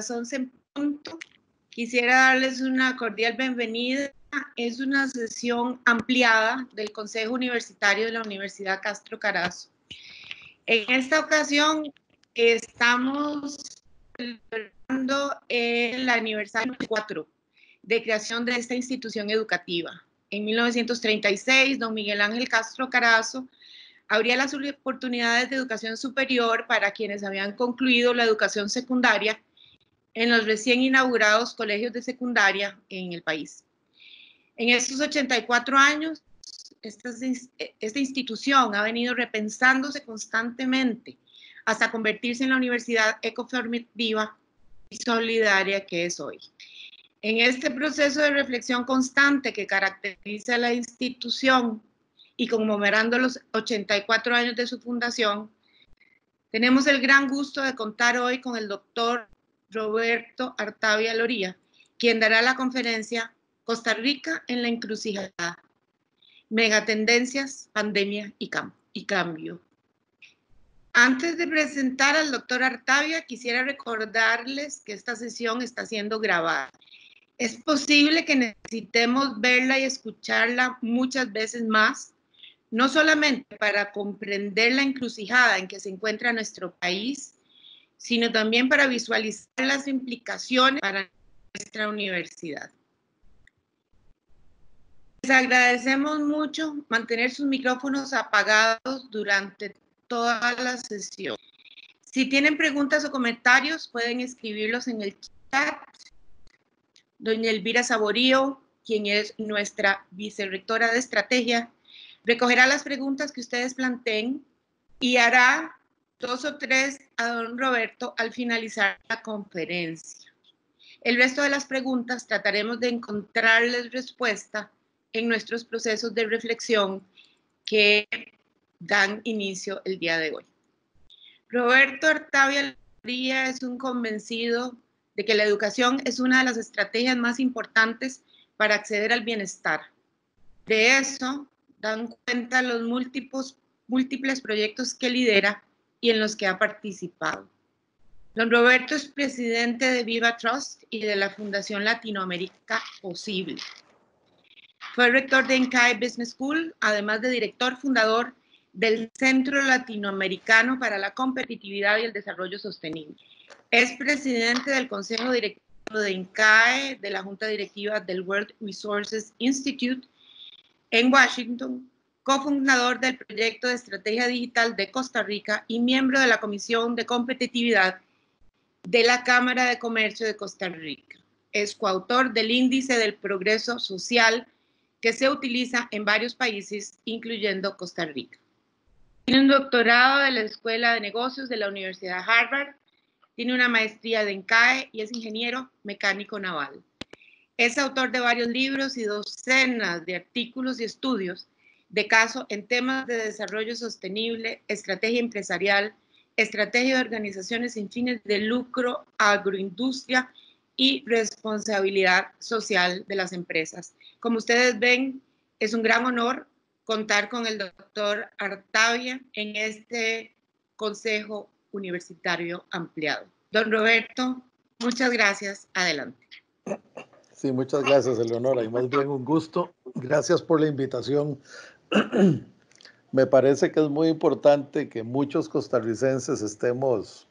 las 11 en punto. Quisiera darles una cordial bienvenida. Es una sesión ampliada del Consejo Universitario de la Universidad Castro Carazo. En esta ocasión estamos celebrando el aniversario 4 de creación de esta institución educativa. En 1936, don Miguel Ángel Castro Carazo abría las oportunidades de educación superior para quienes habían concluido la educación secundaria en los recién inaugurados colegios de secundaria en el país. En estos 84 años, esta, institución ha venido repensándose constantemente hasta convertirse en la universidad ecoformativa y solidaria que es hoy. En este proceso de reflexión constante que caracteriza a la institución y conmemorando los 84 años de su fundación, tenemos el gran gusto de contar hoy con el doctor Roberto Artavia Loría, quien dará la conferencia Costa Rica en la encrucijada, megatendencias, pandemia y, y cambio. Antes de presentar al doctor Artavia, quisiera recordarles que esta sesión está siendo grabada. Es posible que necesitemos verla y escucharla muchas veces más, no solamente para comprender la encrucijada en que se encuentra nuestro país, sino también para visualizar las implicaciones para nuestra universidad. Les agradecemos mucho mantener sus micrófonos apagados durante toda la sesión. Si tienen preguntas o comentarios, pueden escribirlos en el chat. Doña Elvira Saborío, quien es nuestra vicerrectora de estrategia, recogerá las preguntas que ustedes planteen y hará dos o tres a don Roberto al finalizar la conferencia. El resto de las preguntas trataremos de encontrarles respuesta en nuestros procesos de reflexión que dan inicio el día de hoy. Roberto Artavia es un convencido de que la educación es una de las estrategias más importantes para acceder al bienestar. De eso dan cuenta los múltiples, múltiples proyectos que lidera y en los que ha participado. Don Roberto es presidente de Viva Trust y de la Fundación Latinoamérica Posible. Fue rector de incae Business School, además de director fundador del Centro Latinoamericano para la Competitividad y el Desarrollo Sostenible. Es presidente del Consejo Directivo de INCAE, de la Junta Directiva del World Resources Institute en Washington cofundador del proyecto de estrategia digital de Costa Rica y miembro de la Comisión de Competitividad de la Cámara de Comercio de Costa Rica. Es coautor del Índice del Progreso Social que se utiliza en varios países, incluyendo Costa Rica. Tiene un doctorado de la Escuela de Negocios de la Universidad Harvard, tiene una maestría de ENCAE y es ingeniero mecánico naval. Es autor de varios libros y docenas de artículos y estudios de caso en temas de desarrollo sostenible, estrategia empresarial, estrategia de organizaciones sin fines de lucro, agroindustria y responsabilidad social de las empresas. Como ustedes ven, es un gran honor contar con el doctor Artavia en este Consejo Universitario Ampliado. Don Roberto, muchas gracias. Adelante. Sí, muchas gracias, Eleonora. Y más bien un gusto. Gracias por la invitación me parece que es muy importante que muchos costarricenses estemos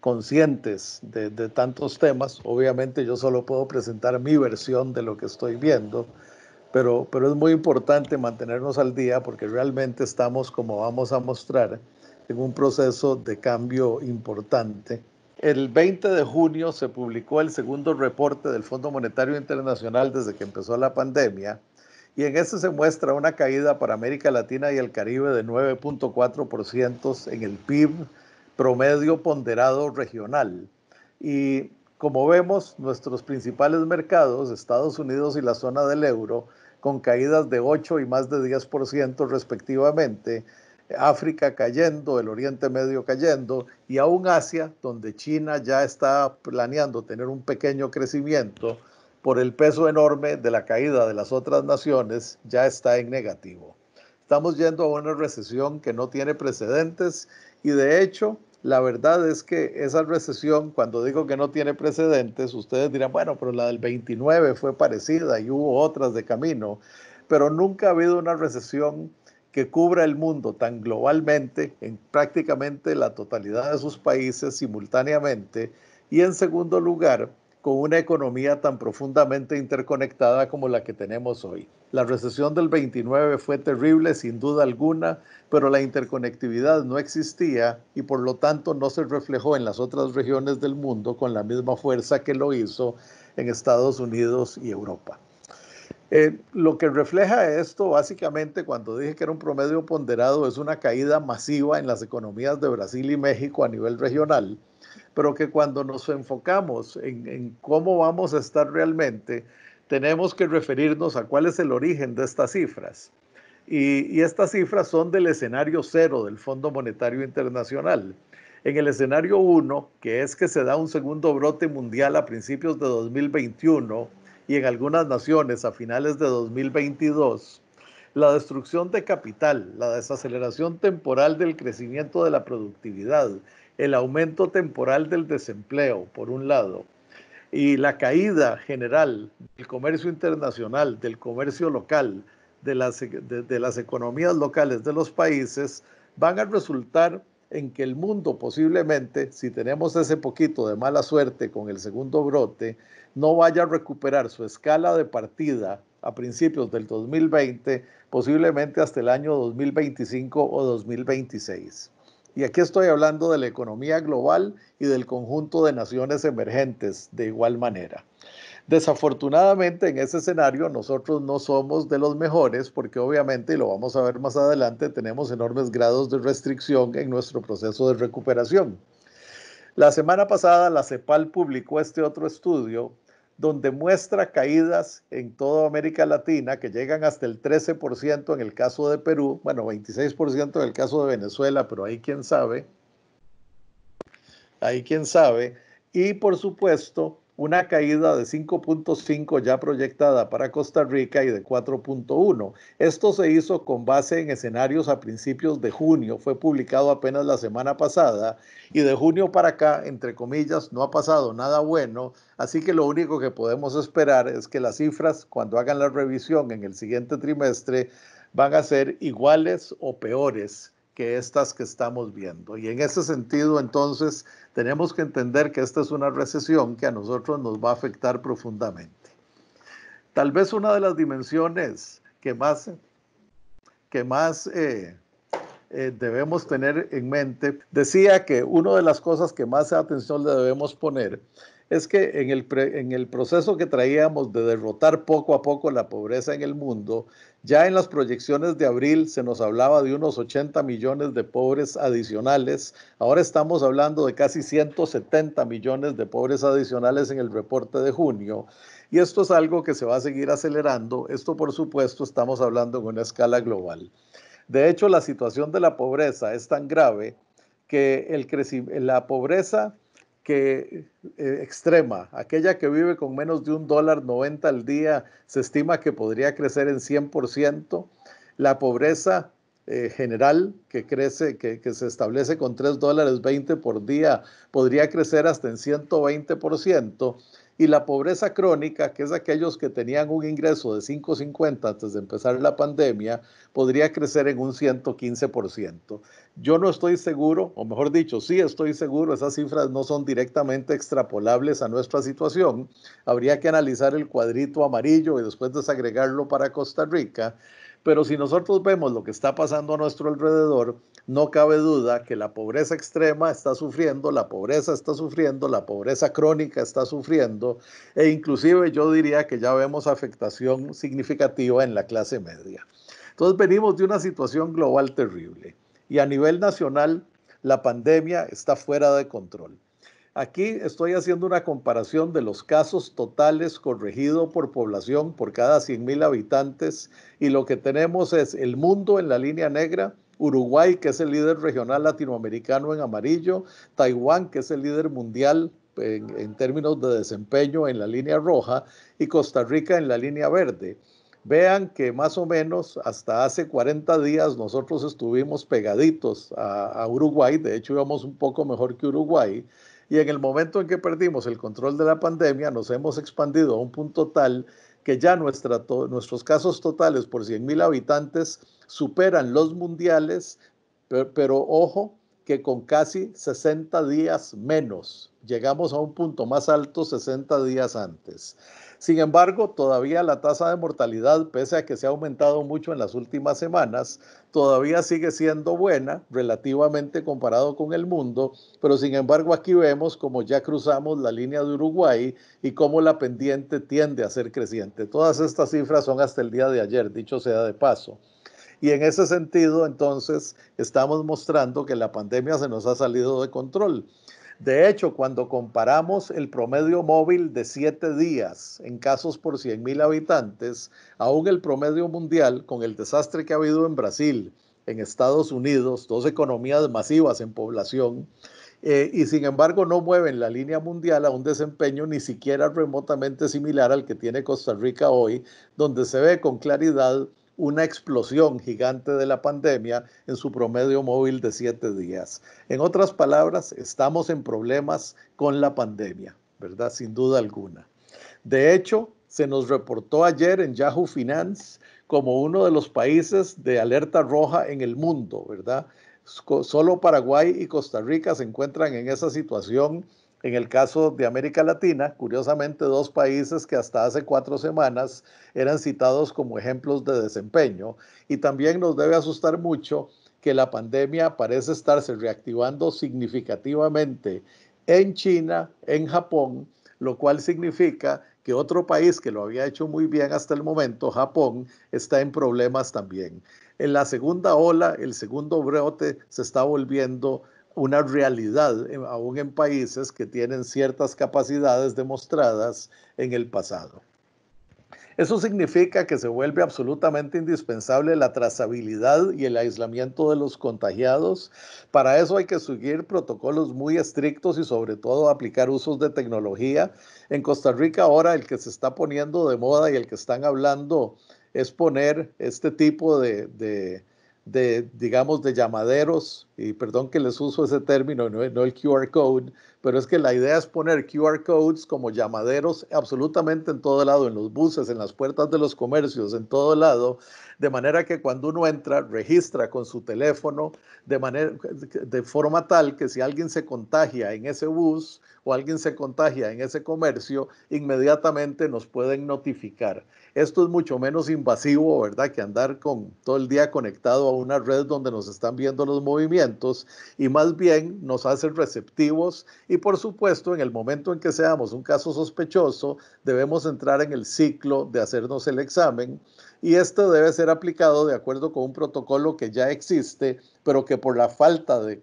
conscientes de, tantos temas. Obviamente yo solo puedo presentar mi versión de lo que estoy viendo, pero, pero es muy importante mantenernos al día porque realmente estamos, como vamos a mostrar, en un proceso de cambio importante. El 20 de junio se publicó el segundo reporte del Fondo Monetario Internacional desde que empezó la pandemia y en eso se muestra una caída para América Latina y el Caribe de 9.4% en el PIB promedio ponderado regional. Y como vemos, nuestros principales mercados, Estados Unidos y la zona del euro, con caídas de 8 y más de 10% respectivamente, África cayendo, el Oriente Medio cayendo, y aún Asia, donde China ya está planeando tener un pequeño crecimiento, por el peso enorme de la caída de las otras naciones, ya está en negativo. Estamos yendo a una recesión que no tiene precedentes y de hecho la verdad es que esa recesión, cuando digo que no tiene precedentes, ustedes dirán, bueno, pero la del 29 fue parecida y hubo otras de camino, pero nunca ha habido una recesión que cubra el mundo tan globalmente en prácticamente la totalidad de sus países simultáneamente. Y en segundo lugar, con una economía tan profundamente interconectada como la que tenemos hoy. La recesión del 29 fue terrible sin duda alguna, pero la interconectividad no existía y por lo tanto no se reflejó en las otras regiones del mundo con la misma fuerza que lo hizo en Estados Unidos y Europa. Eh, lo que refleja esto, básicamente, cuando dije que era un promedio ponderado, es una caída masiva en las economías de Brasil y México a nivel regional, pero que cuando nos enfocamos en, cómo vamos a estar realmente, tenemos que referirnos a cuál es el origen de estas cifras. Y, estas cifras son del escenario cero del Fondo Monetario Internacional. En el escenario uno, que es que se da un segundo brote mundial a principios de 2021 y en algunas naciones a finales de 2022, la destrucción de capital, la desaceleración temporal del crecimiento de la productividad el aumento temporal del desempleo, por un lado, y la caída general del comercio internacional, del comercio local, de las, economías locales de los países, van a resultar en que el mundo posiblemente, si tenemos ese poquito de mala suerte con el segundo brote, no vaya a recuperar su escala de partida a principios del 2020, posiblemente hasta el año 2025 o 2026. Y aquí estoy hablando de la economía global y del conjunto de naciones emergentes de igual manera. Desafortunadamente en ese escenario nosotros no somos de los mejores porque obviamente, y lo vamos a ver más adelante, tenemos enormes grados de restricción en nuestro proceso de recuperación. La semana pasada la CEPAL publicó este otro estudio donde muestra caídas en toda América Latina que llegan hasta el 13% en el caso de Perú, bueno, 26% en el caso de Venezuela, pero ahí quién sabe, ahí quién sabe. Y por supuesto, una caída de 5.5 ya proyectada para Costa Rica y de 4.1. Esto se hizo con base en escenarios a principios de junio, fue publicado apenas la semana pasada y de junio para acá, entre comillas, no ha pasado nada bueno, así que lo único que podemos esperar es que las cifras, cuando hagan la revisión en el siguiente trimestre, van a ser iguales o peores que estas que estamos viendo. Y en ese sentido, entonces, tenemos que entender que esta es una recesión que a nosotros nos va a afectar profundamente. Tal vez una de las dimensiones que más, que más eh, eh, debemos tener en mente, decía que una de las cosas que más atención le debemos poner es que en el, proceso que traíamos de derrotar poco a poco la pobreza en el mundo, ya en las proyecciones de abril se nos hablaba de unos 80 millones de pobres adicionales, ahora estamos hablando de casi 170 millones de pobres adicionales en el reporte de junio. Y esto es algo que se va a seguir acelerando. Esto, por supuesto, estamos hablando en una escala global. De hecho, la situación de la pobreza es tan grave que la pobreza que eh, extrema, aquella que vive con menos de un dólar 90 al día, se estima que podría crecer en 100%. La pobreza eh, general, que crece, que, que, se establece con 3 dólares 20 por día, podría crecer hasta en 120% y la pobreza crónica, que es aquellos que tenían un ingreso de 5,50 antes de empezar la pandemia, podría crecer en un 115%. Yo no estoy seguro, o mejor dicho, sí estoy seguro, esas cifras no son directamente extrapolables a nuestra situación. Habría que analizar el cuadrito amarillo y después desagregarlo para Costa Rica. Pero si nosotros vemos lo que está pasando a nuestro alrededor, no cabe duda que la pobreza extrema está sufriendo, la pobreza está sufriendo, la pobreza crónica está sufriendo e inclusive yo diría que ya vemos afectación significativa en la clase media. Entonces venimos de una situación global terrible y a nivel nacional la pandemia está fuera de control. Aquí estoy haciendo una comparación de los casos totales corregido por población por cada 100.000 habitantes y lo que tenemos es el mundo en la línea negra, Uruguay, que es el líder regional latinoamericano en amarillo, Taiwán, que es el líder mundial en, términos de desempeño en la línea roja y Costa Rica en la línea verde. Vean que más o menos hasta hace 40 días nosotros estuvimos pegaditos a Uruguay, de hecho íbamos un poco mejor que Uruguay, y en el momento en que perdimos el control de la pandemia, nos hemos expandido a un punto tal que ya nuestros casos totales por 100.000 habitantes superan los mundiales, pero ojo que con casi 60 días menos. Llegamos a un punto más alto 60 días antes. Sin embargo, todavía la tasa de mortalidad, pese a que se ha aumentado mucho en las últimas semanas, todavía sigue siendo buena relativamente comparado con el mundo, pero sin embargo aquí vemos como ya cruzamos la línea de Uruguay y cómo la pendiente tiende a ser creciente. Todas estas cifras son hasta el día de ayer, dicho sea de paso. Y en ese sentido, entonces, estamos mostrando que la pandemia se nos ha salido de control. De hecho, cuando comparamos el promedio móvil de siete días en casos por 100.000 habitantes, aún el promedio mundial con el desastre que ha habido en Brasil, en Estados Unidos, dos economías masivas en población, eh, y sin embargo no mueven la línea mundial a un desempeño ni siquiera remotamente similar al que tiene Costa Rica hoy, donde se ve con claridad una explosión gigante de la pandemia en su promedio móvil de siete días. En otras palabras, estamos en problemas con la pandemia, ¿verdad? Sin duda alguna. De hecho, se nos reportó ayer en Yahoo Finance como uno de los países de alerta roja en el mundo, ¿verdad? Solo Paraguay y Costa Rica se encuentran en esa situación en el caso de América Latina, curiosamente, dos países que hasta hace cuatro semanas eran citados como ejemplos de desempeño. Y también nos debe asustar mucho que la pandemia parece estarse reactivando significativamente en China, en Japón, lo cual significa que otro país que lo había hecho muy bien hasta el momento, Japón, está en problemas también. En la segunda ola, el segundo brote se está volviendo una realidad, eh, aún en países que tienen ciertas capacidades demostradas en el pasado. Eso significa que se vuelve absolutamente indispensable la trazabilidad y el aislamiento de los contagiados. Para eso hay que seguir protocolos muy estrictos y sobre todo aplicar usos de tecnología. En Costa Rica ahora el que se está poniendo de moda y el que están hablando es poner este tipo de, de de, digamos, de llamaderos, y perdón que les uso ese término, no, el QR code, pero es que la idea es poner QR codes como llamaderos absolutamente en todo lado, en los buses, en las puertas de los comercios, en todo lado, de manera que cuando uno entra, registra con su teléfono, de, manera, de forma tal que si alguien se contagia en ese bus o alguien se contagia en ese comercio, inmediatamente nos pueden notificar. Esto es mucho menos invasivo, ¿verdad? Que andar con todo el día conectado a una red donde nos están viendo los movimientos y más bien nos hace receptivos y por supuesto en el momento en que seamos un caso sospechoso debemos entrar en el ciclo de hacernos el examen y esto debe ser aplicado de acuerdo con un protocolo que ya existe, pero que por la falta de,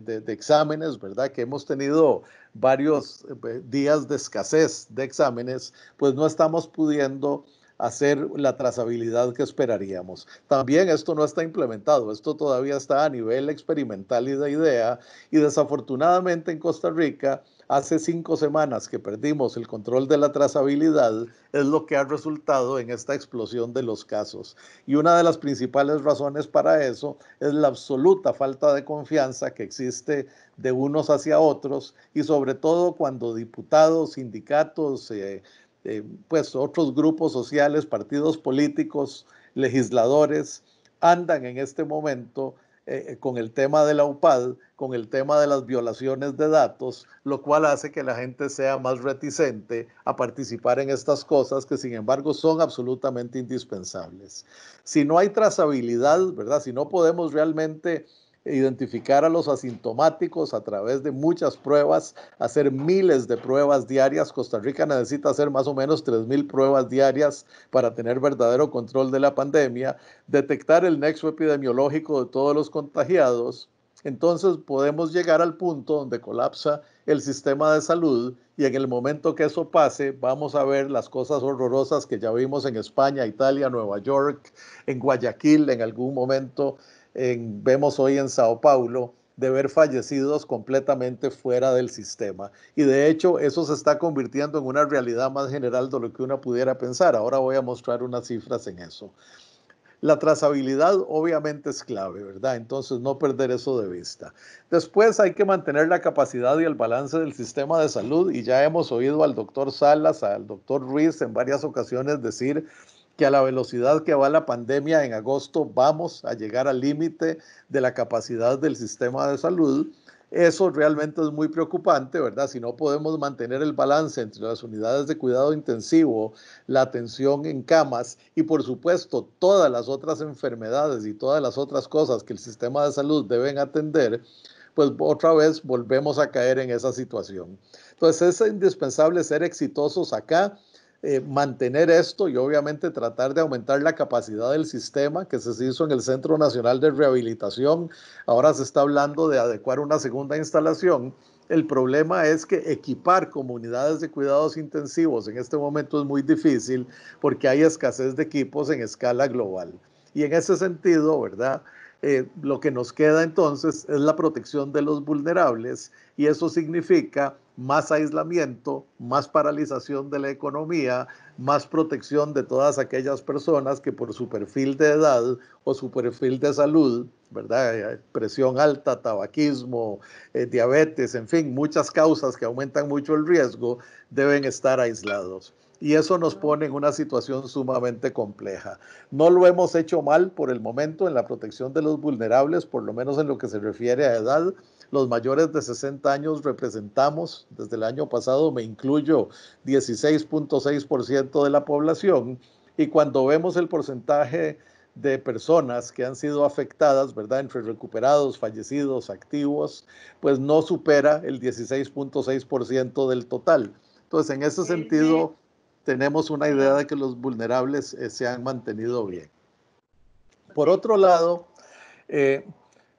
de, exámenes, ¿verdad? Que hemos tenido varios eh, días de escasez de exámenes, pues no estamos pudiendo hacer la trazabilidad que esperaríamos. También esto no está implementado, esto todavía está a nivel experimental y de idea y desafortunadamente en Costa Rica hace cinco semanas que perdimos el control de la trazabilidad es lo que ha resultado en esta explosión de los casos. Y una de las principales razones para eso es la absoluta falta de confianza que existe de unos hacia otros y sobre todo cuando diputados, sindicatos, eh, eh, pues otros grupos sociales, partidos políticos, legisladores, andan en este momento eh, eh, con el tema de la UPAD, con el tema de las violaciones de datos, lo cual hace que la gente sea más reticente a participar en estas cosas que sin embargo son absolutamente indispensables. Si no hay trazabilidad, ¿verdad? Si no podemos realmente identificar a los asintomáticos a través de muchas pruebas, hacer miles de pruebas diarias. Costa Rica necesita hacer más o menos 3.000 pruebas diarias para tener verdadero control de la pandemia, detectar el nexo epidemiológico de todos los contagiados. Entonces podemos llegar al punto donde colapsa el sistema de salud y en el momento que eso pase vamos a ver las cosas horrorosas que ya vimos en España, Italia, Nueva York, en Guayaquil en algún momento vemos hoy en Sao Paulo de ver fallecidos completamente fuera del sistema. Y de hecho, eso se está convirtiendo en una realidad más general de lo que uno pudiera pensar. Ahora voy a mostrar unas cifras en eso. La trazabilidad obviamente es clave, ¿verdad? Entonces no perder eso de vista. Después hay que mantener la capacidad y el balance del sistema de salud y ya hemos oído al doctor Salas, al doctor Ruiz en varias ocasiones decir que a la velocidad que va la pandemia en agosto vamos a llegar al límite de la capacidad del sistema de salud. Eso realmente es muy preocupante, ¿verdad? Si no podemos mantener el balance entre las unidades de cuidado intensivo, la atención en camas y por supuesto todas las otras enfermedades y todas las otras cosas que el sistema de salud deben atender, pues otra vez volvemos a caer en esa situación. Entonces es indispensable ser exitosos acá eh, mantener esto y obviamente tratar de aumentar la capacidad del sistema que se hizo en el Centro Nacional de Rehabilitación. Ahora se está hablando de adecuar una segunda instalación. El problema es que equipar comunidades de cuidados intensivos en este momento es muy difícil porque hay escasez de equipos en escala global. Y en ese sentido, ¿verdad? Eh, lo que nos queda entonces es la protección de los vulnerables y eso significa más aislamiento, más paralización de la economía, más protección de todas aquellas personas que por su perfil de edad o su perfil de salud, ¿verdad? Eh, eh, presión alta, tabaquismo, eh, diabetes, en fin, muchas causas que aumentan mucho el riesgo, deben estar aislados y eso nos pone en una situación sumamente compleja. No lo hemos hecho mal por el momento en la protección de los vulnerables, por lo menos en lo que se refiere a edad. Los mayores de 60 años representamos, desde el año pasado me incluyo, 16.6% de la población y cuando vemos el porcentaje de personas que han sido afectadas, ¿verdad? Entre recuperados, fallecidos, activos, pues no supera el 16.6% del total. Entonces, en ese sentido tenemos una idea de que los vulnerables eh, se han mantenido bien. Por otro lado, eh,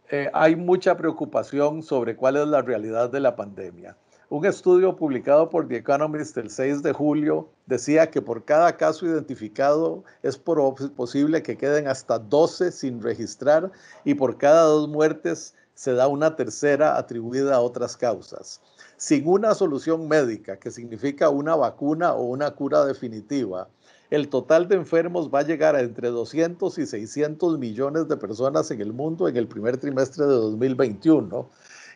eh, hay mucha preocupación sobre cuál es la realidad de la pandemia. Un estudio publicado por The Economist el 6 de julio decía que por cada caso identificado es posible que queden hasta 12 sin registrar y por cada dos muertes se da una tercera atribuida a otras causas sin una solución médica, que significa una vacuna o una cura definitiva, el total de enfermos va a llegar a entre 200 y 600 millones de personas en el mundo en el primer trimestre de 2021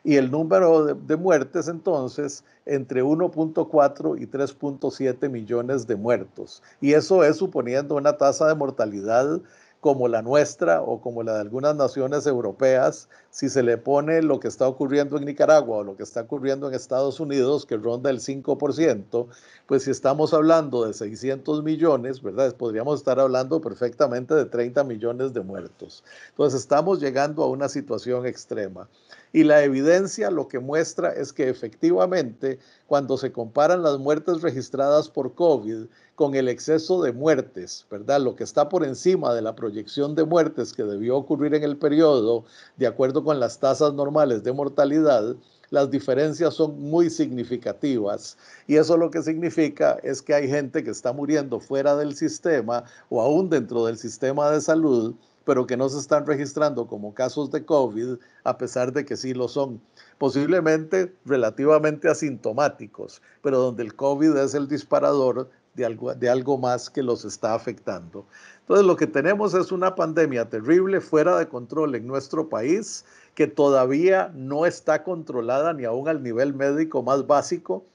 y el número de, muertes entonces entre 1.4 y 3.7 millones de muertos. Y eso es suponiendo una tasa de mortalidad como la nuestra o como la de algunas naciones europeas, si se le pone lo que está ocurriendo en Nicaragua o lo que está ocurriendo en Estados Unidos, que ronda el 5%, pues si estamos hablando de 600 millones, ¿verdad? Podríamos estar hablando perfectamente de 30 millones de muertos. Entonces estamos llegando a una situación extrema. Y la evidencia lo que muestra es que efectivamente cuando se comparan las muertes registradas por COVID con el exceso de muertes, ¿verdad? Lo que está por encima de la proyección de muertes que debió ocurrir en el periodo, de acuerdo con las tasas normales de mortalidad, las diferencias son muy significativas. Y eso lo que significa es que hay gente que está muriendo fuera del sistema o aún dentro del sistema de salud pero que no se están registrando como casos de COVID, a pesar de que sí lo son, posiblemente relativamente asintomáticos, pero donde el COVID es el disparador de algo, de algo más que los está afectando. Entonces lo que tenemos es una pandemia terrible, fuera de control en nuestro país, que todavía no está controlada ni aún al nivel médico más básico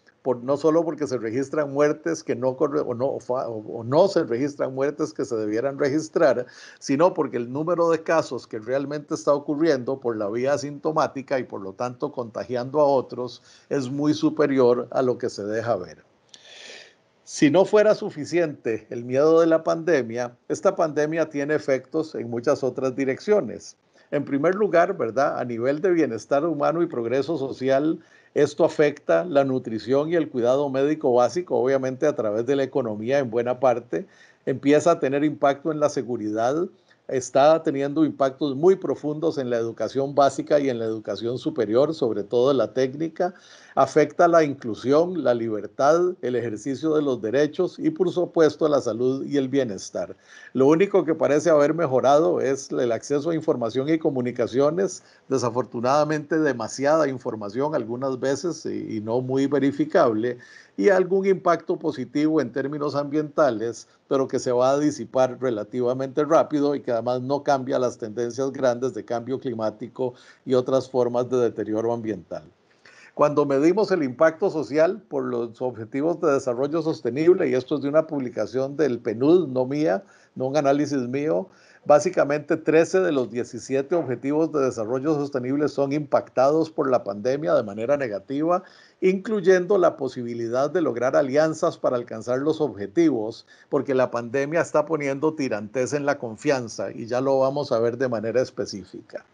no solo porque se registran muertes que no, o no, o no se registran muertes que se debieran registrar, sino porque el número de casos que realmente está ocurriendo por la vía asintomática y por lo tanto contagiando a otros es muy superior a lo que se deja ver. Si no fuera suficiente el miedo de la pandemia, esta pandemia tiene efectos en muchas otras direcciones. En primer lugar, ¿verdad? A nivel de bienestar humano y progreso social, esto afecta la nutrición y el cuidado médico básico, obviamente a través de la economía en buena parte. Empieza a tener impacto en la seguridad, está teniendo impactos muy profundos en la educación básica y en la educación superior, sobre todo la técnica afecta la inclusión, la libertad, el ejercicio de los derechos y por supuesto la salud y el bienestar. Lo único que parece haber mejorado es el acceso a información y comunicaciones, desafortunadamente demasiada información algunas veces y, y no muy verificable y algún impacto positivo en términos ambientales, pero que se va a disipar relativamente rápido y que además no cambia las tendencias grandes de cambio climático y otras formas de deterioro ambiental. Cuando medimos el impacto social por los objetivos de desarrollo sostenible, y esto es de una publicación del PNUD, no mía, no un análisis mío, básicamente 13 de los 17 objetivos de desarrollo sostenible son impactados por la pandemia de manera negativa, incluyendo la posibilidad de lograr alianzas para alcanzar los objetivos, porque la pandemia está poniendo tirantes en la confianza y ya lo vamos a ver de manera específica.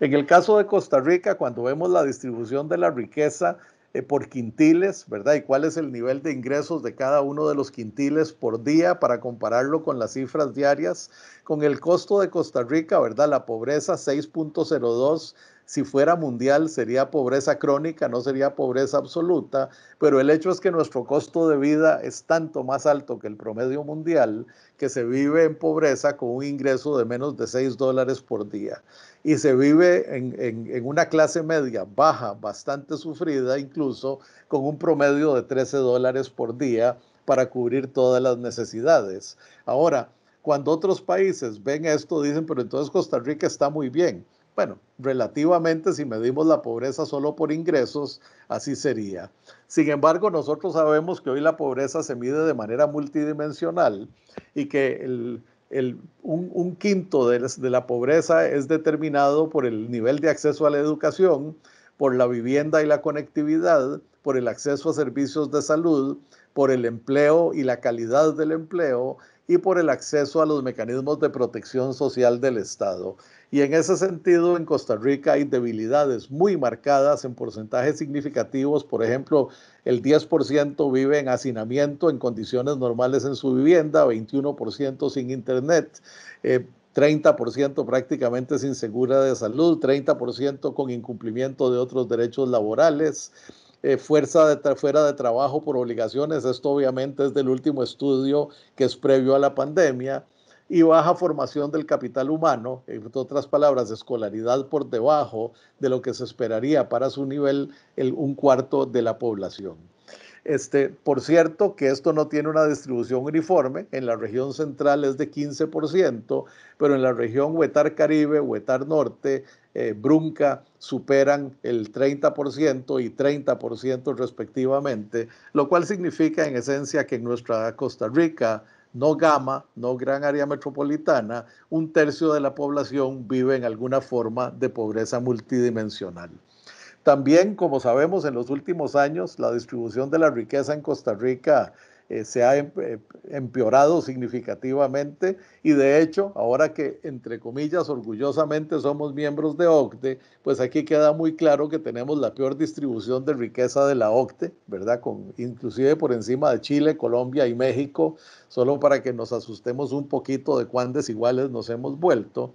En el caso de Costa Rica, cuando vemos la distribución de la riqueza eh, por quintiles, ¿verdad? Y cuál es el nivel de ingresos de cada uno de los quintiles por día para compararlo con las cifras diarias, con el costo de Costa Rica, ¿verdad? La pobreza 6.02 si fuera mundial sería pobreza crónica, no sería pobreza absoluta, pero el hecho es que nuestro costo de vida es tanto más alto que el promedio mundial que se vive en pobreza con un ingreso de menos de 6 dólares por día y se vive en, una clase media baja, bastante sufrida incluso, con un promedio de 13 dólares por día para cubrir todas las necesidades. Ahora, cuando otros países ven esto, dicen, pero entonces Costa Rica está muy bien. Bueno, relativamente si medimos la pobreza solo por ingresos, así sería. Sin embargo, nosotros sabemos que hoy la pobreza se mide de manera multidimensional y que el, un, quinto de la pobreza es determinado por el nivel de acceso a la educación, por la vivienda y la conectividad, por el acceso a servicios de salud, por el empleo y la calidad del empleo y por el acceso a los mecanismos de protección social del Estado. Y en ese sentido, en Costa Rica hay debilidades muy marcadas en porcentajes significativos. Por ejemplo, el 10% vive en hacinamiento en condiciones normales en su vivienda, 21% sin internet. 30% eh, prácticamente sin segura de salud, 30% con incumplimiento de otros derechos laborales, eh, fuerza fuera de trabajo por obligaciones, esto obviamente es del último estudio que es previo a la pandemia, y baja formación del capital humano, en otras palabras, escolaridad por debajo de lo que se esperaría para su nivel, el, un cuarto de la población. Este, por cierto, que esto no tiene una distribución uniforme. En la región central es de 15%, pero en la región Huetar Caribe, Huetar Norte, eh, Brunca superan el 30% y 30% respectivamente, lo cual significa en esencia que en nuestra Costa Rica, no gama, no gran área metropolitana, un tercio de la población vive en alguna forma de pobreza multidimensional. También, como sabemos, en los últimos años la distribución de la riqueza en Costa Rica eh, se ha em, eh, empeorado significativamente y de hecho, ahora que entre comillas orgullosamente somos miembros de OCTE, pues aquí queda muy claro que tenemos la peor distribución de riqueza de la OCTE, ¿verdad? Con, inclusive por encima de Chile, Colombia y México, solo para que nos asustemos un poquito de cuán desiguales nos hemos vuelto.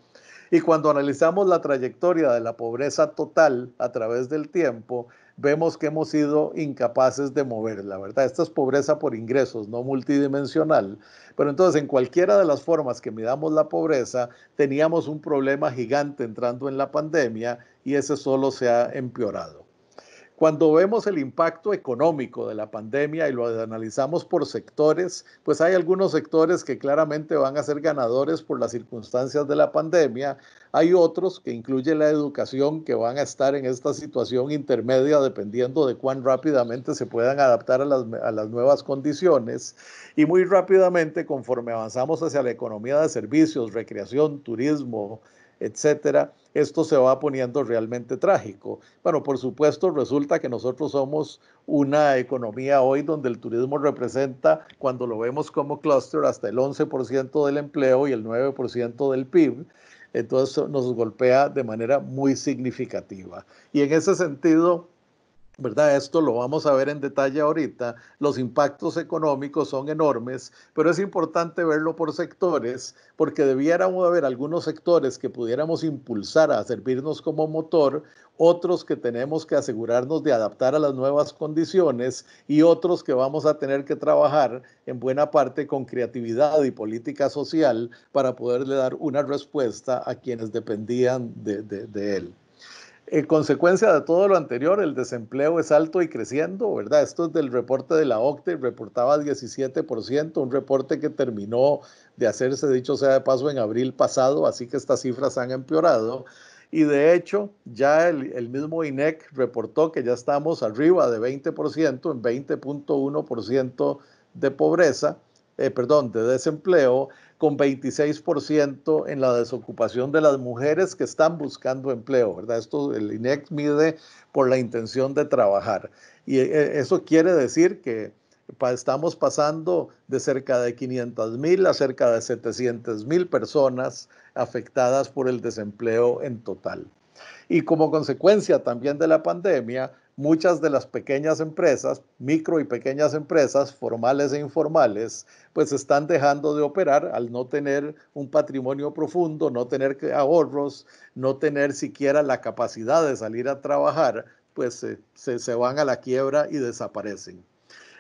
Y cuando analizamos la trayectoria de la pobreza total a través del tiempo, vemos que hemos sido incapaces de moverla, ¿verdad? Esta es pobreza por ingresos, no multidimensional. Pero entonces, en cualquiera de las formas que midamos la pobreza, teníamos un problema gigante entrando en la pandemia y ese solo se ha empeorado. Cuando vemos el impacto económico de la pandemia y lo analizamos por sectores, pues hay algunos sectores que claramente van a ser ganadores por las circunstancias de la pandemia, hay otros que incluye la educación que van a estar en esta situación intermedia dependiendo de cuán rápidamente se puedan adaptar a las, nuevas condiciones y muy rápidamente conforme avanzamos hacia la economía de servicios, recreación, turismo, etcétera, esto se va poniendo realmente trágico. Bueno, por supuesto, resulta que nosotros somos una economía hoy donde el turismo representa, cuando lo vemos como clúster, hasta el 11% del empleo y el 9% del PIB. Entonces nos golpea de manera muy significativa. Y en ese sentido, ¿verdad? Esto lo vamos a ver en detalle ahorita. Los impactos económicos son enormes, pero es importante verlo por sectores, porque debiéramos haber algunos sectores que pudiéramos impulsar a servirnos como motor, otros que tenemos que asegurarnos de adaptar a las nuevas condiciones y otros que vamos a tener que trabajar en buena parte con creatividad y política social para poderle dar una respuesta a quienes dependían de él. En consecuencia de todo lo anterior, el desempleo es alto y creciendo, ¿verdad? Esto es del reporte de la OCTE, reportaba 17%, un reporte que terminó de hacerse, dicho sea de paso, en abril pasado, así que estas cifras han empeorado. Y de hecho, ya el, mismo INEC reportó que ya estamos arriba de 20%, en 20.1% de pobreza, eh, perdón, de desempleo con 26% en la desocupación de las mujeres que están buscando empleo, ¿verdad? Esto el INEX mide por la intención de trabajar. Y eh, eso quiere decir que estamos pasando de cerca de 500 mil a cerca de 700 mil personas afectadas por el desempleo en total. Y como consecuencia también de la pandemia, muchas de las pequeñas empresas, micro y pequeñas empresas, formales e informales, pues están dejando de operar al no tener un patrimonio profundo, no tener ahorros, no tener siquiera la capacidad de salir a trabajar, pues eh, se, se van a la quiebra y desaparecen.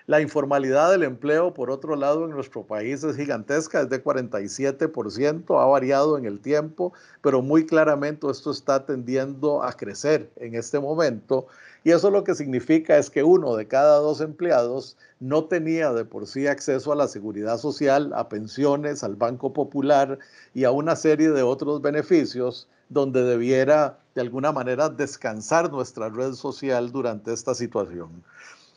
La informalidad del empleo, por otro lado, en nuestro país es gigantesca, es de 47%, ha variado en el tiempo, pero muy claramente esto está tendiendo a crecer en este momento. Y eso lo que significa es que uno de cada dos empleados no tenía de por sí acceso a la seguridad social, a pensiones, al Banco Popular y a una serie de otros beneficios donde debiera de alguna manera descansar nuestra red social durante esta situación.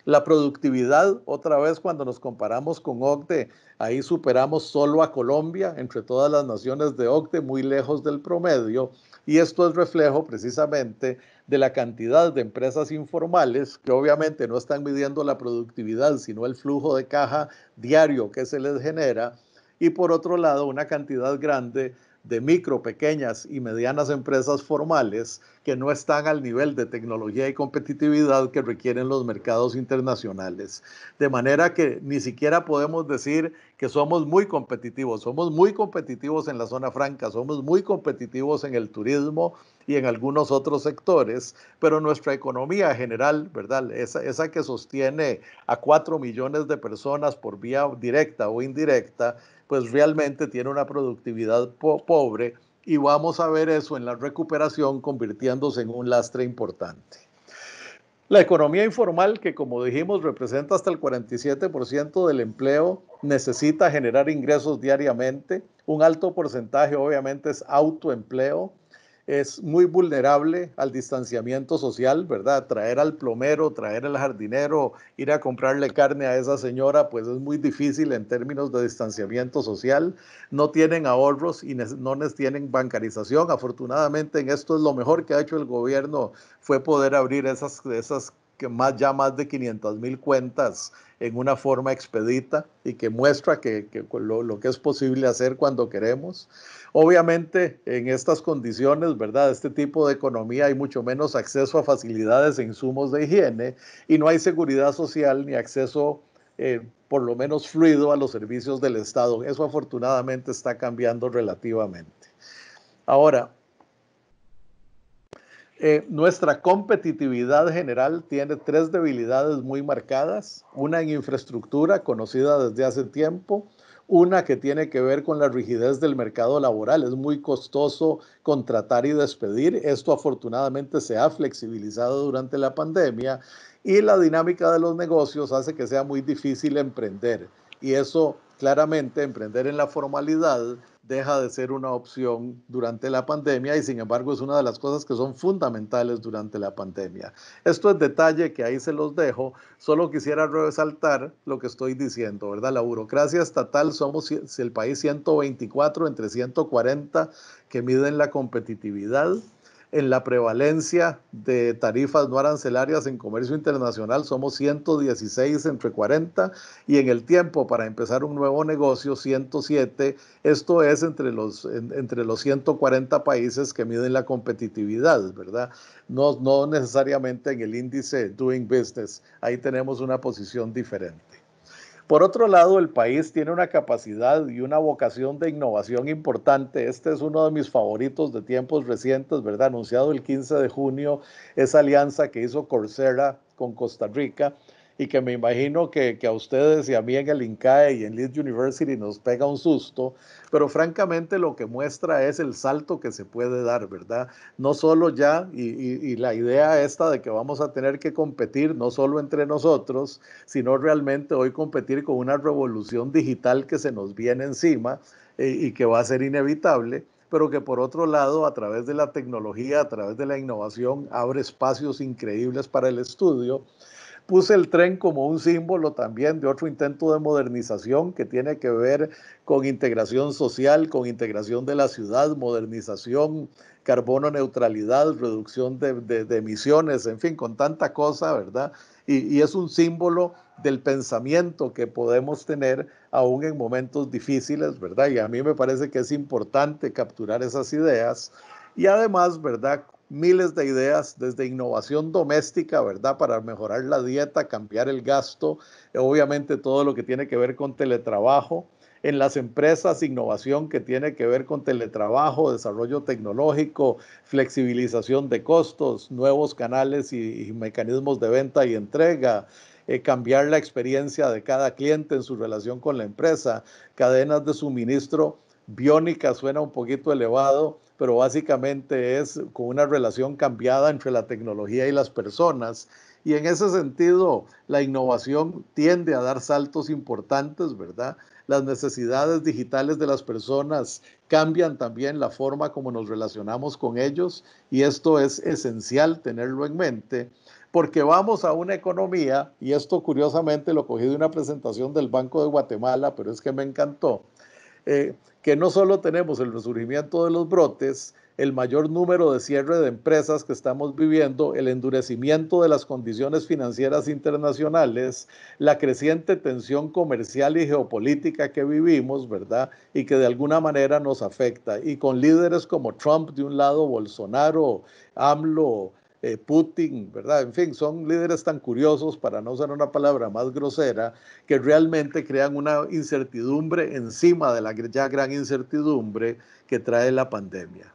La productividad, otra vez cuando nos comparamos con OCDE, ahí superamos solo a Colombia, entre todas las naciones de OCDE, muy lejos del promedio. Y esto es reflejo precisamente de la cantidad de empresas informales que obviamente no están midiendo la productividad, sino el flujo de caja diario que se les genera. Y por otro lado, una cantidad grande de micro, pequeñas y medianas empresas formales que no están al nivel de tecnología y competitividad que requieren los mercados internacionales. De manera que ni siquiera podemos decir que somos muy competitivos, somos muy competitivos en la zona franca, somos muy competitivos en el turismo y en algunos otros sectores, pero nuestra economía general, ¿verdad? Esa, esa que sostiene a 4 millones de personas por vía directa o indirecta, pues realmente tiene una productividad pobre y vamos a ver eso en la recuperación convirtiéndose en un lastre importante. La economía informal, que como dijimos representa hasta el 47% del empleo, necesita generar ingresos diariamente. Un alto porcentaje obviamente es autoempleo es muy vulnerable al distanciamiento social, ¿verdad? Traer al plomero, traer al jardinero, ir a comprarle carne a esa señora, pues es muy difícil en términos de distanciamiento social. No tienen ahorros y no tienen bancarización. Afortunadamente en esto es lo mejor que ha hecho el gobierno, fue poder abrir esas, esas que más, ya más de 500 mil cuentas en una forma expedita y que muestra que, lo, que es posible hacer cuando queremos. Obviamente, en estas condiciones, ¿verdad? Este tipo de economía hay mucho menos acceso a facilidades e insumos de higiene y no hay seguridad social ni acceso, eh, por lo menos fluido, a los servicios del Estado. Eso afortunadamente está cambiando relativamente. Ahora, eh, nuestra competitividad general tiene tres debilidades muy marcadas, una en infraestructura conocida desde hace tiempo, una que tiene que ver con la rigidez del mercado laboral. Es muy costoso contratar y despedir. Esto afortunadamente se ha flexibilizado durante la pandemia y la dinámica de los negocios hace que sea muy difícil emprender. Y eso Claramente, emprender en la formalidad deja de ser una opción durante la pandemia y sin embargo es una de las cosas que son fundamentales durante la pandemia. Esto es detalle que ahí se los dejo, solo quisiera resaltar lo que estoy diciendo, ¿verdad? La burocracia estatal somos el país 124 entre 140 que miden la competitividad en la prevalencia de tarifas no arancelarias en comercio internacional somos 116 entre 40 y en el tiempo para empezar un nuevo negocio 107, esto es entre los, entre los 140 países que miden la competitividad, ¿verdad? No, no necesariamente en el índice Doing Business, ahí tenemos una posición diferente. Por otro lado, el país tiene una capacidad y una vocación de innovación importante. Este es uno de mis favoritos de tiempos recientes, ¿verdad? Anunciado el 15 de junio, esa alianza que hizo Coursera con Costa Rica y que me imagino que, a ustedes y a mí en el INCAE y en Leeds University nos pega un susto, pero francamente lo que muestra es el salto que se puede dar, ¿verdad? No solo ya, y, la idea esta de que vamos a tener que competir no solo entre nosotros, sino realmente hoy competir con una revolución digital que se nos viene encima eh, y que va a ser inevitable pero que por otro lado, a través de la tecnología, a través de la innovación, abre espacios increíbles para el estudio Puse el tren como un símbolo también de otro intento de modernización que tiene que ver con integración social, con integración de la ciudad, modernización, carbono neutralidad, reducción de, emisiones, en fin, con tanta cosa, ¿verdad? Y, y es un símbolo del pensamiento que podemos tener aún en momentos difíciles, ¿verdad? Y a mí me parece que es importante capturar esas ideas y además, ¿verdad? miles de ideas desde innovación doméstica, ¿verdad? Para mejorar la dieta, cambiar el gasto, obviamente todo lo que tiene que ver con teletrabajo. En las empresas, innovación que tiene que ver con teletrabajo, desarrollo tecnológico, flexibilización de costos, nuevos canales y, mecanismos de venta y entrega, eh, cambiar la experiencia de cada cliente en su relación con la empresa, cadenas de suministro biónica suena un poquito elevado, pero básicamente es con una relación cambiada entre la tecnología y las personas. Y en ese sentido, la innovación tiende a dar saltos importantes, ¿verdad? Las necesidades digitales de las personas cambian también la forma como nos relacionamos con ellos y esto es esencial tenerlo en mente porque vamos a una economía, y esto curiosamente lo cogí de una presentación del Banco de Guatemala, pero es que me encantó, eh, que no solo tenemos el resurgimiento de los brotes, el mayor número de cierre de empresas que estamos viviendo, el endurecimiento de las condiciones financieras internacionales, la creciente tensión comercial y geopolítica que vivimos, ¿verdad? Y que de alguna manera nos afecta. Y con líderes como Trump de un lado, Bolsonaro, AMLO, eh, Putin, ¿verdad? En fin, son líderes tan curiosos, para no usar una palabra más grosera, que realmente crean una incertidumbre encima de la ya gran incertidumbre que trae la pandemia.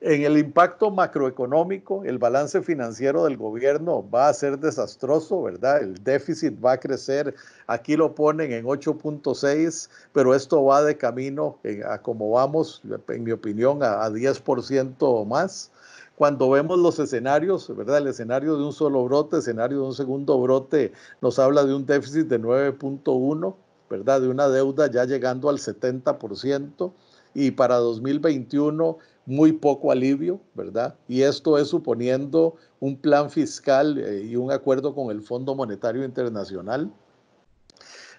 En el impacto macroeconómico, el balance financiero del gobierno va a ser desastroso, ¿verdad? El déficit va a crecer, aquí lo ponen en 8.6, pero esto va de camino eh, a como vamos, en mi opinión, a, 10% o más cuando vemos los escenarios, ¿verdad? El escenario de un solo brote, escenario de un segundo brote, nos habla de un déficit de 9.1, ¿verdad? De una deuda ya llegando al 70% y para 2021 muy poco alivio, ¿verdad? Y esto es suponiendo un plan fiscal eh, y un acuerdo con el Fondo Monetario Internacional,